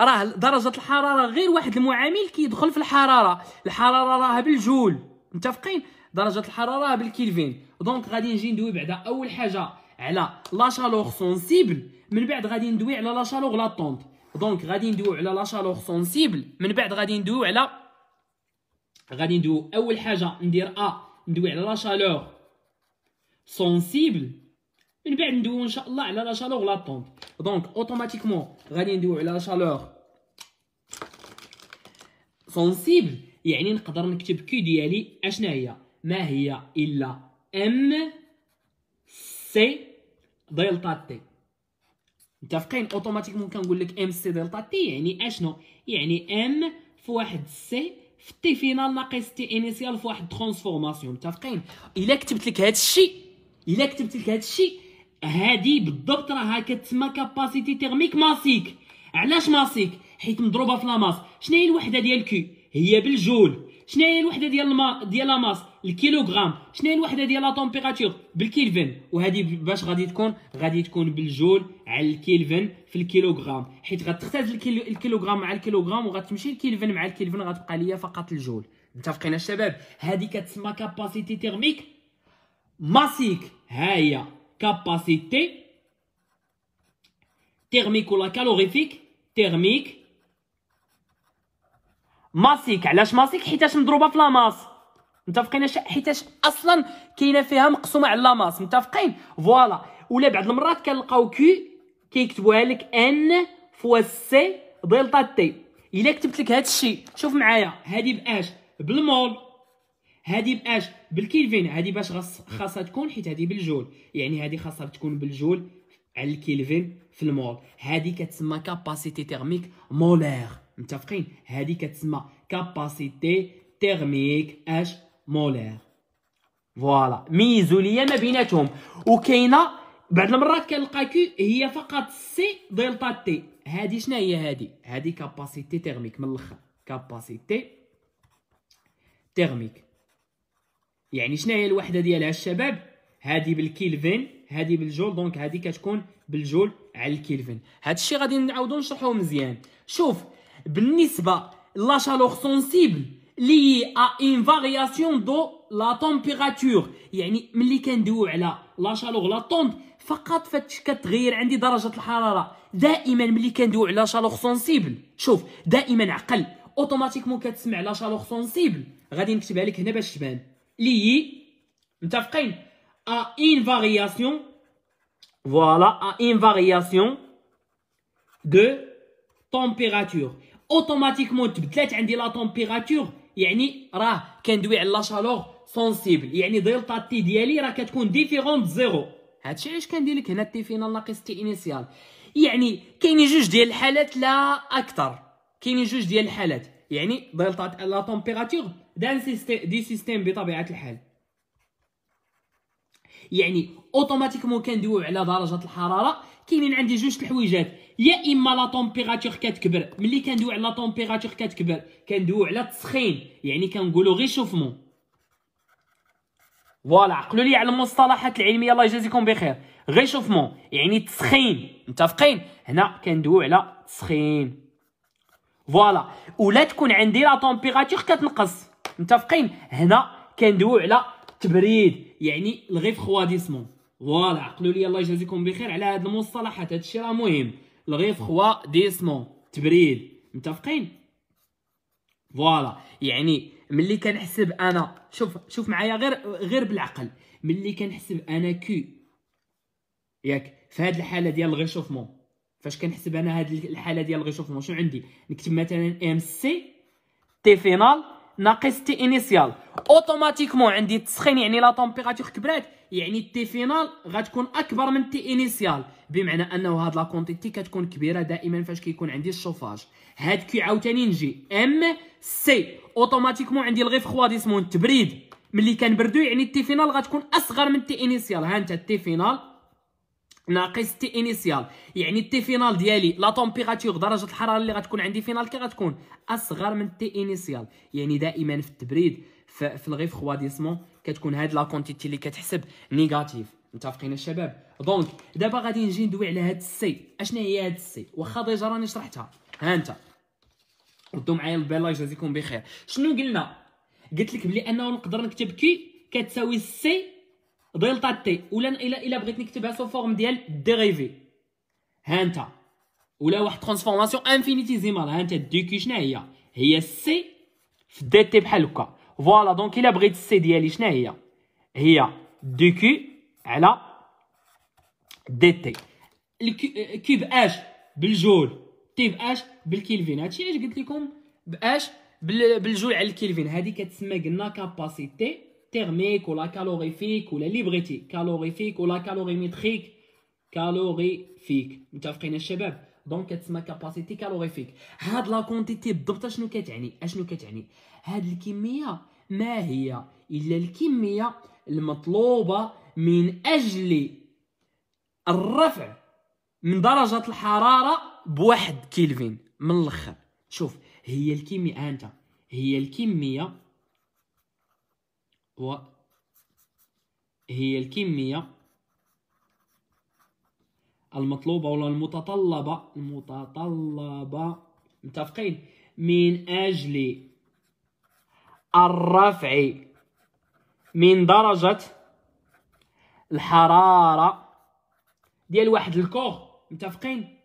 راه درجه الحراره غير واحد المعامل كيدخل في الحراره الحراره راها بالجول متفقين درجه الحراره بالكيلفين دونك غادي نجي ندوي بعدا اول حاجه على لا شالور سونسيبل من بعد غادي ندوي على لا شالور لاطونت دونك غادي ندويو على لا شالور سونسيبل من بعد غادي ندويو على غادي ندويو اول حاجه ندير ا ندوي على لا شالور سونسيبل من بعد ندويو ان شاء الله على لا شالور لا طومب دونك اوتوماتيكمون غادي ندويو على لا شالور سونسيبل يعني نقدر نكتب كي ديالي اشنا هي ما هي الا ام سي دلتا تي متفقين اوتوماتيكمون كنقول لك ام سي دلتا تي يعني اشنو يعني ام في واحد سي في تي فينال ناقص تي انيسيال في واحد ترانسفورماسيون متفقين الا كتبت لك هذا الشيء الا كتبت لك هذا الشيء هذه بالضبط راها كتسمى كاباسيتي تيرميك ماسيك علاش ماسيك حيت مضروبه في لاماس شنو هي الوحده ديال كي هي بالجول شنو هي الوحده ديال الما ديال لاماس الكيلوغرام شنو هي الوحده ديال لا طومبيراتور بالكيلفن وهذه باش غادي تكون غادي تكون بالجول على الكيلفن في الكيلوغرام حيت غتختاز الكيلوغرام مع الكيلوغرام وغتمشي الكيلفن مع الكيلفن غتبقى ليا فقط الجول متفقين الشباب هذه كتسمى كاباسيتي تيرميك ماسيك هاهي كاباسيتي تيرميك ولا كالوريفيك تيرميك ماسيك علاش ماسيك حيتاش مضروبه في لاماس متفقين حيتاش اصلا كاينه فيها مقسومه على لاماس متفقين فوالا ولا بعض المرات كنلقاو كي كيكتبوها لك ان فوا سي دلتا تي الا كتبت لك هذا الشيء شوف معايا هذه باش بالمول هذه باش بالكيلفين هذه باش خاصها تكون حيت هذه بالجول يعني هذه خاصها تكون بالجول على الكيلفين في المول هذه كتسمى كاباسيتي تيرميك مولير متفقين هذه كتسمى كاباسيتي تيرميك اش مولير فوالا ميزوا ليا ما بيناتهم وكاينه بعد المرات كنلقى كي هي فقط سي دلتا تي هذه شنو هي هذه هذه كاباسيتي تيرميك من الاخر كاباسيتي تيرميك يعني شنو هي الوحده ديالها الشباب هذه بالكيلفين هذه بالجول دونك هذه كتكون بالجول على الكيلفين هذا الشيء غادي نعاودو نشرحوه مزيان شوف بالنسبه لا شالور سونسيبل لي ا ان فارياسيون دو لا تمبيراتور يعني ملي كندويو على لا شالور لا طوند فقط فاش كتغير عندي درجه الحراره دائما ملي كندويو على شالور سونسيبل شوف دائما عقل اوتوماتيكمون كتسمع لا شالور سونسيبل غادي نكتبها لك هنا باش تبان لي متفقين ا ان فارياسيون فوالا ا ان فارياسيون دو تمبيراتور اوتوماتيكمون تبدلات عندي لا تمبيراتور يعني راه كندوي على لا شالور سونسيبل يعني دلتا تي ديالي راه كتكون ديفيرونت زيرو هادشي علاش كندير لك هنا تي فينال ناقص تي انيسيال يعني كاينين جوج ديال الحالات لا اكثر كاينين جوج ديال الحالات يعني دلتا لا تمبيراتور دان سيستيم دي سيستيم بطبيعه الحال يعني اوتوماتيكمون كندويو على درجه الحراره كاينين عندي جوج الحويجات يا اما لا طومبيراتور كتكبر ملي كندويو على لا طومبيراتور كتكبر كندويو على التسخين يعني كنقولوا شوفمو فوالا عقلوا لي على المصطلحات العلميه الله يجازيكم بخير غيشوفمون يعني تسخين متفقين هنا كندويو على تسخين فوالا ولا تكون عندي لا طومبيراتور كتنقص متفقين هنا كندويو على تبريد يعني خواديسمون فوالا عقلوا لي الله يجازيكم بخير على هاد المصطلحات هادشي راه مهم خواديسمون تبريد متفقين فوالا يعني ملي كنحسب انا شوف شوف معايا غير غير بالعقل ملي كنحسب انا كي ياك في هاد الحاله ديال الغيشوفمون فاش كنحسب انا هاد الحاله ديال الغيشوفمون شنو عندي نكتب مثلا ام سي تي فينال ناقص تي انيسيال اوتوماتيكمون عندي التسخين يعني لا طومبيراتور كبرات يعني التي فينال غتكون اكبر من التي انيسيال بمعنى انه هاد لا كونتيتي كتكون كبيره دائما فاش كيكون عندي الشوفاج هاد كي عاوتاني نجي ام سي اوتوماتيكمون عندي خواديسمون التبريد ملي كنبردو يعني التي فينال غتكون اصغر من التي انيسيال ها انت التي فينال ناقص تي انيسيال يعني التي فينال ديالي لا تومبيراتور درجه الحراره اللي غتكون عندي فينال كي غتكون اصغر من التي انيسيال يعني دائما في التبريد في خواديسمون كتكون هاد لا كونتيتي اللي كتحسب نيجاتيف متفقين الشباب دونك دابا غادي نجي ندوي على هاد السي اشنا هي هاد السي واخا ديجا راني شرحتها ها انت ردوا معايا البال الله يجازيكم بخير شنو قلنا قلت لك بلي انه نقدر نكتب كي كتساوي سي دلتا تي ولا الا الا بغيت نكتبها سو فورم ديال ديريفي هانتا ولا واحد ترانسفورماسيون انفينيتيزيمال هانتا دي كي شنا هي هي سي في دي تي بحال هكا فوالا دونك الا بغيت السي ديالي شناهي هي هي دي كي على دي تي كي باش بالجول تي باش بالكيلفين هادشي علاش قلت لكم باش بالجول على الكيلفين هادي كتسمى قلنا كاباسيتي thermique ولا calorifique ولا libretti calorifique ولا calorimétrique calorifique متفقين الشباب دونك كتسمى كاباسيتي كالوريفيك هاد لا كونتيتي بالضبط اشنو كتعني اشنو كتعني هاد الكميه ما هي الا الكميه المطلوبه من اجل الرفع من درجه الحراره بواحد كيلفين من الاخر شوف هي الكميه انت هي الكميه وهي الكمية المطلوبة ولا المتطلبة المتطلبة متفقين من أجل الرفع من درجة الحرارة ديال واحد الكور متفقين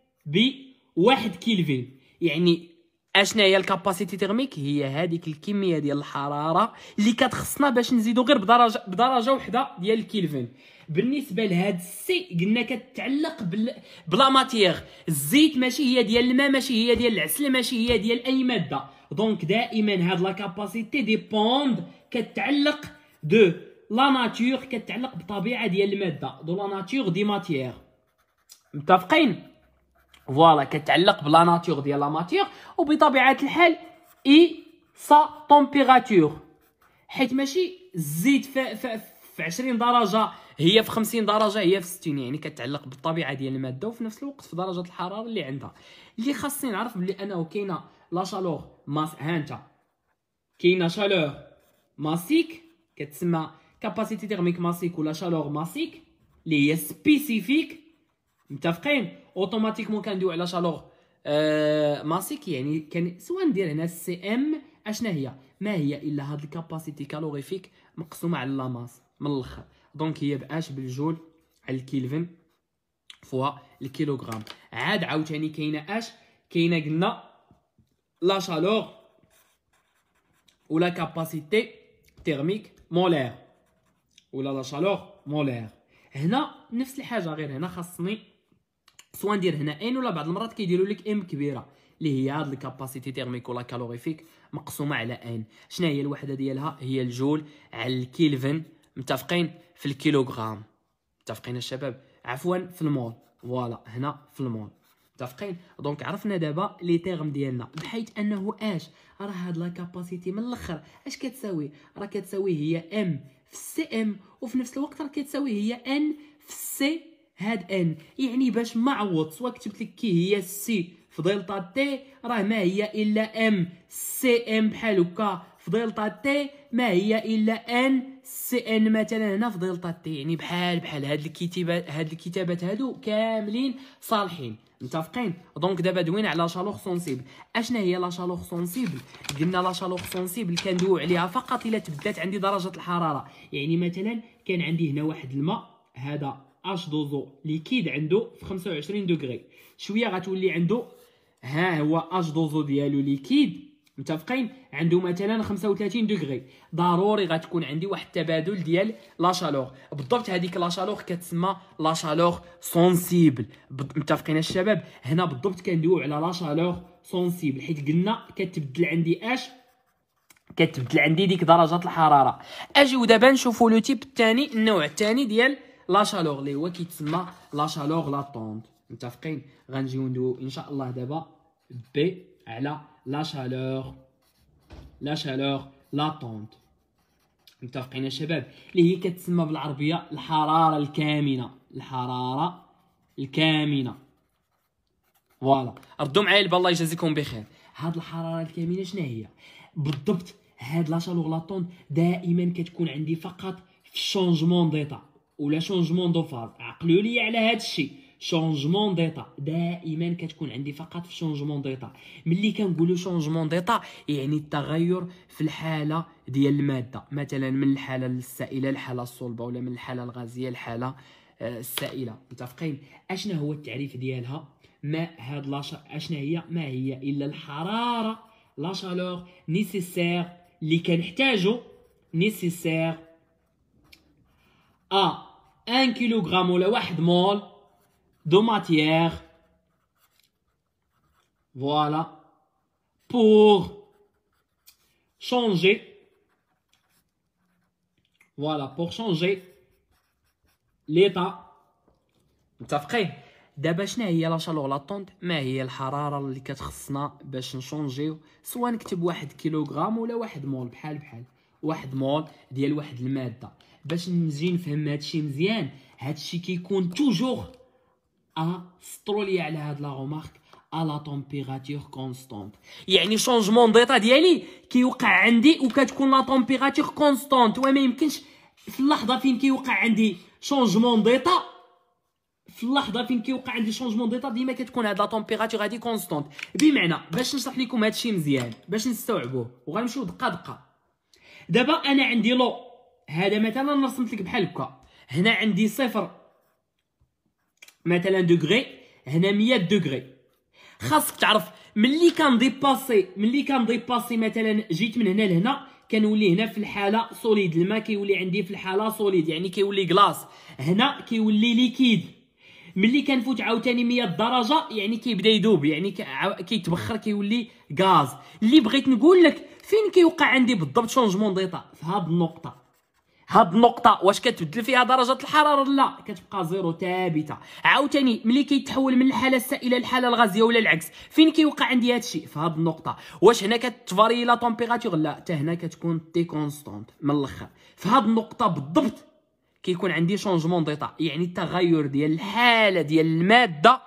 بواحد كيلفين يعني اشنا هي الكاباسيتي تيرميك هي هذيك الكميه ديال الحراره اللي كتخصنا باش نزيدو غير بدرجه بدرجه وحده ديال الكيلفين بالنسبه لهاد السي قلنا كتعلق بال... بلا ماتيغ الزيت ماشي هي ديال الماء ماشي هي ديال العسل ماشي هي ديال اي ماده دونك دائما هاد لا كاباسيتي ديبوند كتعلق دو لا ناتور كتعلق بطبيعه ديال الماده دو لا ناتور دي ماتيغ متفقين فوالا كتعلق بلا ناتور ديال لا ماتيغ وبطبيعه الحال اي سا طومبيراتور حيت ماشي الزيت في, في, في 20 درجه هي في 50 درجه هي في 60 يعني كتعلق بالطبيعه ديال الماده وفي نفس الوقت في درجه الحراره اللي عندها اللي خاصني نعرف بلي انه كاينه لا شالور ماس هانتا كاينه شالور ماسيك كتسمى كاباسيتي تيرميك ماسيك ولا شالور ماسيك اللي هي سبيسيفيك متفقين اوتوماتيكمون كندويو على شالوغ آه ماسيك يعني كان سواء ندير هنا السي ام اشنا هي ما هي الا هاد الكاباسيتي كالوريفيك مقسومه على لاماس ماس من الاخر دونك هي باش بالجول على الكيلفن فوا الكيلوغرام عاد عاوتاني كاينه اش كاينه قلنا لا شالور ولا كاباسيتي تيرميك مولير ولا لا شالور مولير هنا نفس الحاجه غير هنا خاصني سواء ندير هنا ان ولا بعض المرات كيديروا لك ام كبيره اللي هي هاد الكاباسيتي تيرميك ولا كالوريفيك مقسومه على ان شنو هي الوحده ديالها هي الجول على الكيلفن متفقين في الكيلوغرام متفقين الشباب عفوا في المول فوالا هنا في المول متفقين دونك عرفنا دابا لي تيرم ديالنا بحيث انه اش راه هاد لاكاباسيتي من الاخر اش كتساوي راه كتساوي هي ام في سي ام وفي نفس الوقت راه كتساوي هي ان في سي هاد ان يعني باش ما عوضت سواء كتبت لك كي هي سي في دلتا تي راه ما هي الا ام سي ام بحال هكا في دلتا تي ما هي الا ان سي ان مثلا هنا في دلتا تي يعني بحال بحال هاد الكتابات هاد الكتابات هادو كاملين صالحين متفقين دونك دابا دوينا على شالوغ سونسيبل اشنا هي لا شالوغ سونسيبل قلنا لا شالوغ سونسيبل كندويو عليها فقط الا تبدات عندي درجه الحراره يعني مثلا كان عندي هنا واحد الماء هذا اش دوزو ليكيد عنده في 25 دوغري شويه غتولي عنده ها هو اش دوزو ديالو ليكيد متفقين عنده مثلا 35 دوغري ضروري غتكون عندي واحد التبادل ديال لا شالور بالضبط هذيك لا شالور كتسمى لا شالور سونسيبل متفقين الشباب هنا بالضبط كندويو على لا شالور سونسيبل حيت قلنا كتبدل عندي اش كتبدل عندي ديك درجه الحراره اجيو دابا نشوفوا لو تيب الثاني النوع الثاني ديال لا شالور اللي هو كيتسمى لا شالور لاتونت متفقين غنجيو ندويو ان شاء الله دابا بي على لا شالور لا شالور لاتونت متفقين يا شباب اللي هي كتسمى بالعربيه الحراره الكامنه الحراره الكامنه فوالا ردوا معايا البال الله يجازيكم بخير هاد الحراره الكامنه شنو هي بالضبط هاد لا شالور لاتونت دائما كتكون عندي فقط في الشونجمون ديطا ولا شونجمون دو فاز عقلوا لي على هذا الشيء شونجمون ديتا دائما كتكون عندي فقط في شونجمون ديتا ملي كنقولوا شونجمون ديتا يعني التغير في الحاله ديال الماده مثلا من الحاله السائله للحاله الصلبه ولا من الحاله الغازيه للحاله آه، السائله متفقين اشنا هو التعريف ديالها ما هاد لاش اشنا هي ما هي الا الحراره لا شالور نيسيسير اللي كنحتاجو نيسيسير ا 1 كيلوغرام ولا 1 مول دو ماتيير فوالا بور شونجي فوالا بور شونجي ليطا متفقين دابا شنو هي لا شالور لا طونت ما هي الحراره اللي كتخصنا باش نشونجيو سواء نكتب واحد كيلوغرام ولا واحد مول بحال بحال واحد مول ديال واحد الماده باش نجي نفهم هادشي مزيان هادشي كيكون توجور ا سطرو ليا على هاد لا رومارك ا لا تومبيراتور كونستانت يعني شونجمون ديطا ديالي كيوقع عندي وكتكون لا تومبيراتور كونستانت وما يمكنش في اللحظه فين كيوقع عندي شونجمون ديطا في اللحظه فين كيوقع عندي شونجمون ديطا ديما كتكون هاد لا تومبيراتور هادي كونستانت بمعنى باش نشرح لكم هادشي مزيان باش نستوعبوه وغنمشيو دقه دقه دابا انا عندي لو هذا مثلا رسمت لك بحال هكا هنا عندي صفر مثلا دوغري هنا 100 دوغري خاصك تعرف ملي كنديباسي ملي كنديباسي مثلا جيت من هنا لهنا كنولي هنا في الحاله سوليد الماء كيولي عندي في الحاله سوليد يعني كيولي كلاص هنا كيولي ليكيد ملي كنفوت عاوتاني 100 درجه يعني كيبدا يذوب يعني كيتبخر كيولي غاز اللي بغيت نقول لك فين كيوقع عندي بالضبط شونجمون ديطا في هذه النقطه هاد النقطه واش كتبدل فيها درجه الحراره لا كتبقى زيرو ثابته عاوتاني ملي كيتحول من الحاله السائله للحاله الغازيه ولا العكس فين كيوقع عندي الشيء في هاد النقطه واش هنا كتفاري لا تمبيراتور لا حتى هنا كتكون تي كونستانت من الاخر في هاد النقطه بالضبط كيكون عندي شونجمون ديتا يعني التغير ديال الحاله ديال الماده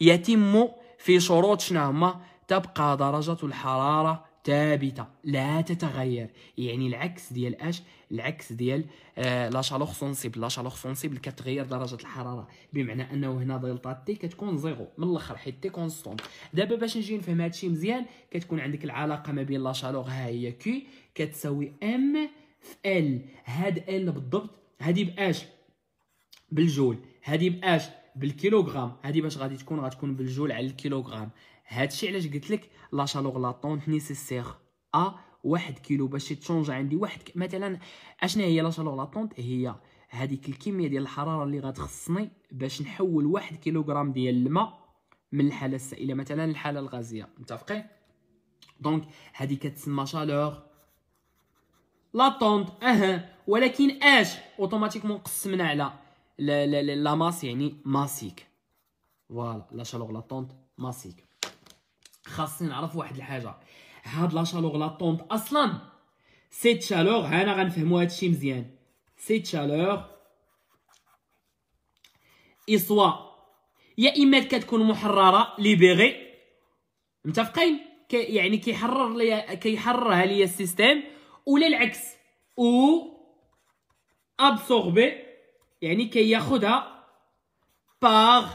يتم في شروط شنو هما تبقى درجه الحراره ثابته لا تتغير يعني العكس ديال اش العكس ديال آه، لا شالوغ سونسيبل لا شالوغ سونسيبل كتغير درجه الحراره بمعنى انه هنا دلتا تي كتكون زيرو من الاخر حيت تي كونستونت دابا باش نجي نفهم هادشي مزيان كتكون عندك العلاقه ما بين لا شالوغ ها هي كي كتساوي ام في ال هاد ال بالضبط هادي باش بالجول هادي باش بالكيلوغرام هادي باش غادي تكون غتكون بالجول على الكيلوغرام هادشي علاش قلت لك لا شالوغ لا طونت نيسيسير ا واحد كيلو باش تشونج عندي واحد ك... مثلا اشنا هي لا شالوغ لا طونت هي هذيك الكميه ديال الحراره اللي غتخصني باش نحول واحد كيلوغرام ديال الماء من الحاله السائله مثلا للحاله الغازيه متفقين دونك هذه كتسمى شالور لا طونت اها ولكن اش اوتوماتيكمون قسمنا على لا ماس يعني ماسيك فوالا لا شالوغ لا طونت ماسيك خاصني نعرف واحد الحاجه هاد لا شالوغ لا طونت اصلا سي تشالوغ هانا غنفهمو هادشي مزيان سي تشالوغ اصوا يا اما كتكون محرره ليبيغي متفقين كي يعني كيحرر لي كيحررها ليا السيستيم ولا العكس او ابسوربي يعني كياخدها باغ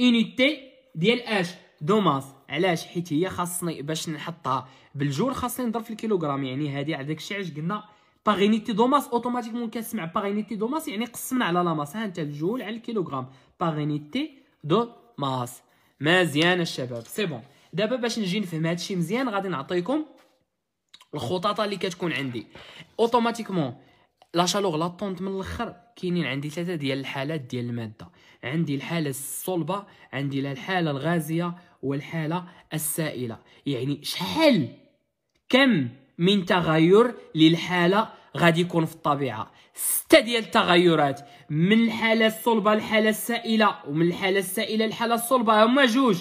اونيتي ديال اش دوماس علاش حيت هي خاصني باش نحطها بالجول خاصني نضرب في الكيلوغرام يعني هذه على الشيء علاش قلنا باغينيتي دوماس اوتوماتيكمون كنسمع باغينيتي دوماس يعني قسمنا على لا ماس ها انت الجول على الكيلوغرام باغينيتي دو ماس مزيان الشباب سي بون دابا باش نجي نفهم الشيء مزيان غادي نعطيكم الخطط اللي كتكون عندي اوتوماتيكمون لا شالوغ طونت من الاخر كاينين عندي ثلاثه ديال الحالات ديال الماده عندي الحاله الصلبه عندي الحاله الغازيه والحالة السائلة يعني شحال كم من تغير للحالة غادي يكون في الطبيعة ستة ديال التغيرات من الحالة الصلبة للحالة السائلة ومن الحالة السائلة للحالة الصلبة هما جوج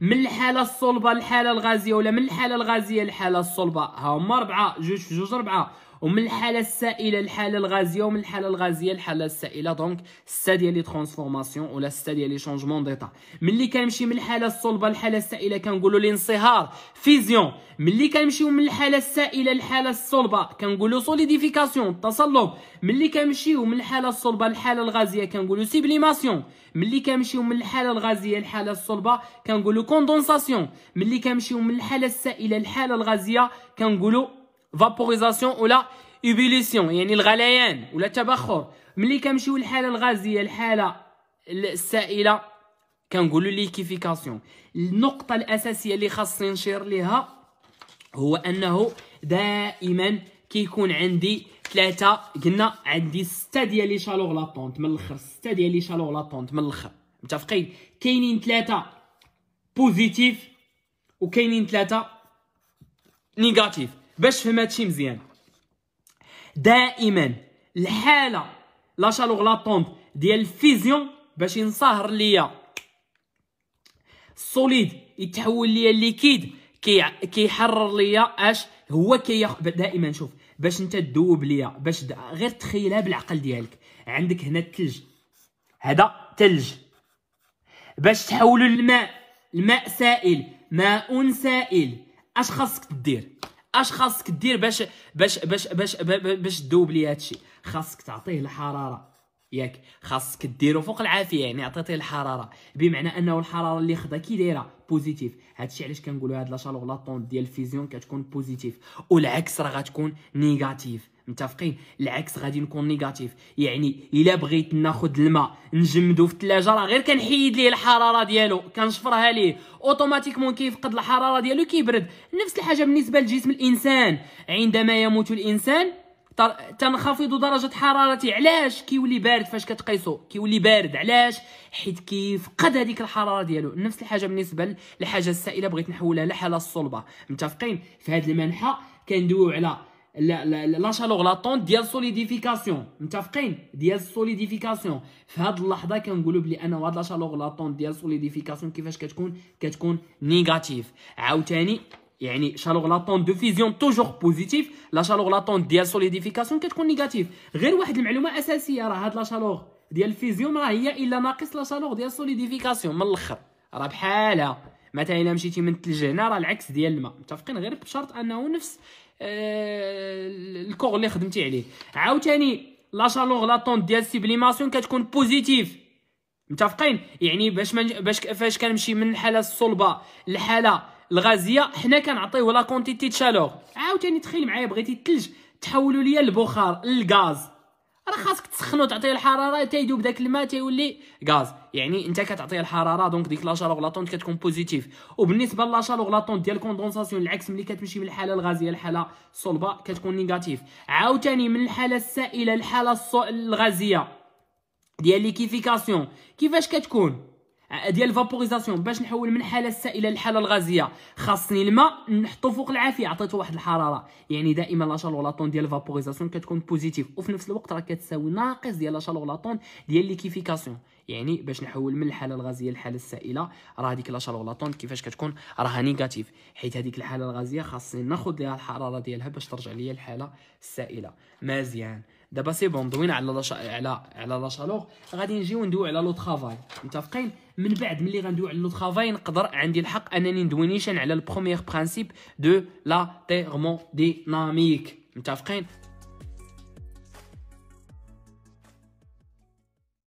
من الحالة الصلبة للحالة الغازية ولا من الحالة الغازية للحالة الصلبة هما أربعة جوج في جوج أربعة ومن الحاله السائله الحاله الغازيه ومن الحاله الغازيه الحاله السائله دونك ستا ديال لي ترانسفورماسيون ولا ستا ديال لي شونجمون ديتا ملي كنمشي من الحاله الصلبه للحاله السائله كنقولوا الانصهار فيزيون ملي كنمشيو من الحاله السائله للحاله الصلبه كنقولوا سوليديفيكاسيون التصلب ملي كنمشيو من الحاله الصلبه للحاله الغازيه كنقولوا سيبليماسيون ملي كنمشيو من الحاله الغازيه للحاله الصلبه كنقولوا كوندونساسيون ملي كنمشيو من الحاله السائله للحاله الغازيه كنقولوا فابوريزاسيون ولا ايبيليسيون يعني الغليان ولا التبخر ملي كنمشيو للحاله الغازيه الحاله السائله كنقولوا ليكيفيكاسيون النقطه الاساسيه اللي خاصني نشير ليها هو انه دائما كيكون عندي ثلاثه قلنا عندي سته ديال لي شالوغ لاطونت من الاخر سته ديال لي شالوغ لاطونت من الاخر متفقين كاينين ثلاثه بوزيتيف وكاينين ثلاثه نيجاتيف باش فهم هادشي مزيان دائما الحاله لا شالوغ لا ديال الفيزيون باش ينصهر ليا سوليد يتحول ليا ليكيد كي كيحرر ليا اش هو كياخذ دائما شوف باش انت تذوب ليا باش غير تخيلها بالعقل ديالك عندك هنا الثلج هذا ثلج باش تحولو للماء الماء سائل ماء سائل اش خاصك دير اش خاصك دير باش باش باش باش باش تذوب لي هادشي خاصك تعطيه الحراره ياك خاصك ديرو فوق العافيه يعني عطيتيه الحراره بمعنى انه الحراره اللي خدا كي دايره بوزيتيف هادشي علاش كنقولوا هاد لا شالوغ لا طون ديال الفيزيون كتكون بوزيتيف والعكس راه غتكون نيجاتيف متفقين العكس غادي نكون نيجاتيف يعني الا بغيت ناخذ الماء نجمدو في الثلاجه راه غير كنحيد ليه الحراره ديالو كنشفرها ليه اوتوماتيكمون كيفقد الحراره ديالو كيبرد نفس الحاجه بالنسبه لجسم الانسان عندما يموت الانسان تنخفض درجة حرارته علاش كيولي بارد فاش كتقيسو كيولي بارد علاش حيت كيفقد هذيك الحرارة ديالو نفس الحاجة بالنسبة للحاجة السائلة بغيت نحولها لحالة صلبة متفقين في هذا المنحة كندويو على لا شالوغ لا طون ديال سوليديفيكاسيون متفقين ديال سوليديفيكاسيون في هاد اللحظه كنقولوا بلي انا هاد لا شالوغ لا طون ديال سوليديفيكاسيون كيفاش كتكون كتكون نيجاتيف عاوتاني يعني شالوغ لا طون دو فيزيون توجور بوزيتيف لا شالوغ لا طون ديال سوليديفيكاسيون كتكون نيجاتيف غير واحد المعلومه اساسيه راه هاد لا شالوغ ديال الفيزيون راه هي الا ناقص لا شالوغ ديال سوليديفيكاسيون من الاخر راه بحالها مثلا الا مشيتي من الثلج هنا راه العكس ديال الماء متفقين غير بشرط انه نفس آه، الكور اللي خدمتي عليه عاوتاني لا شالور لا طون ديال السيبليماسيون كتكون بوزيتيف متفقين يعني باش من باش فاش كنمشي من الحاله الصلبه للحاله الغازيه حنا كنعطيوه لا كونتيتي تشالور عاوتاني تخيل معايا بغيتي الثلج تحولوا ليا البخار الغاز راه خاصك تسخنو تعطيه الحراره تيذوب داك الماء تيولي غاز يعني انت كتعطيه الحراره دونك ديك لاشال غلاطون كتكون بوزيتيف وبالنسبه لاشال غلاطون ديال كوندونساسيون العكس ملي كتمشي من الحاله الغازيه للحاله الصلبه كتكون نيجاتيف عاوتاني من الحاله السائله للحاله الغازيه ديال ليكيفيكاسيون كيفاش كتكون ديال فابوريزاسيون باش نحول من حاله سائله للحاله الغازيه خاصني الماء نحطو فوق العافيه عطيته واحد الحراره يعني دائما لا شالور ديال الفابوريزاسيون كتكون بوزيتيف وفي نفس الوقت راه كتساوي ناقص ديال لا شالور ديال ليكيفيكاسيون يعني باش نحول من الحاله الغازيه للحاله السائله راه هذيك لا شالور كيفاش كتكون راها نيجاتيف حيت هذيك الحاله الغازيه خاصني ناخذ ليها الحراره ديالها باش ترجع ليا الحاله السائله مزيان دابا سي بون دوينا على على على لا شالور غادي نجيو ندويو على لو طرافاي متفقين من بعد ملي غندوي على لو طرافاي نقدر عندي الحق انني ندوي نيشان على البروميير برانسيب دو لا ديناميك متفقين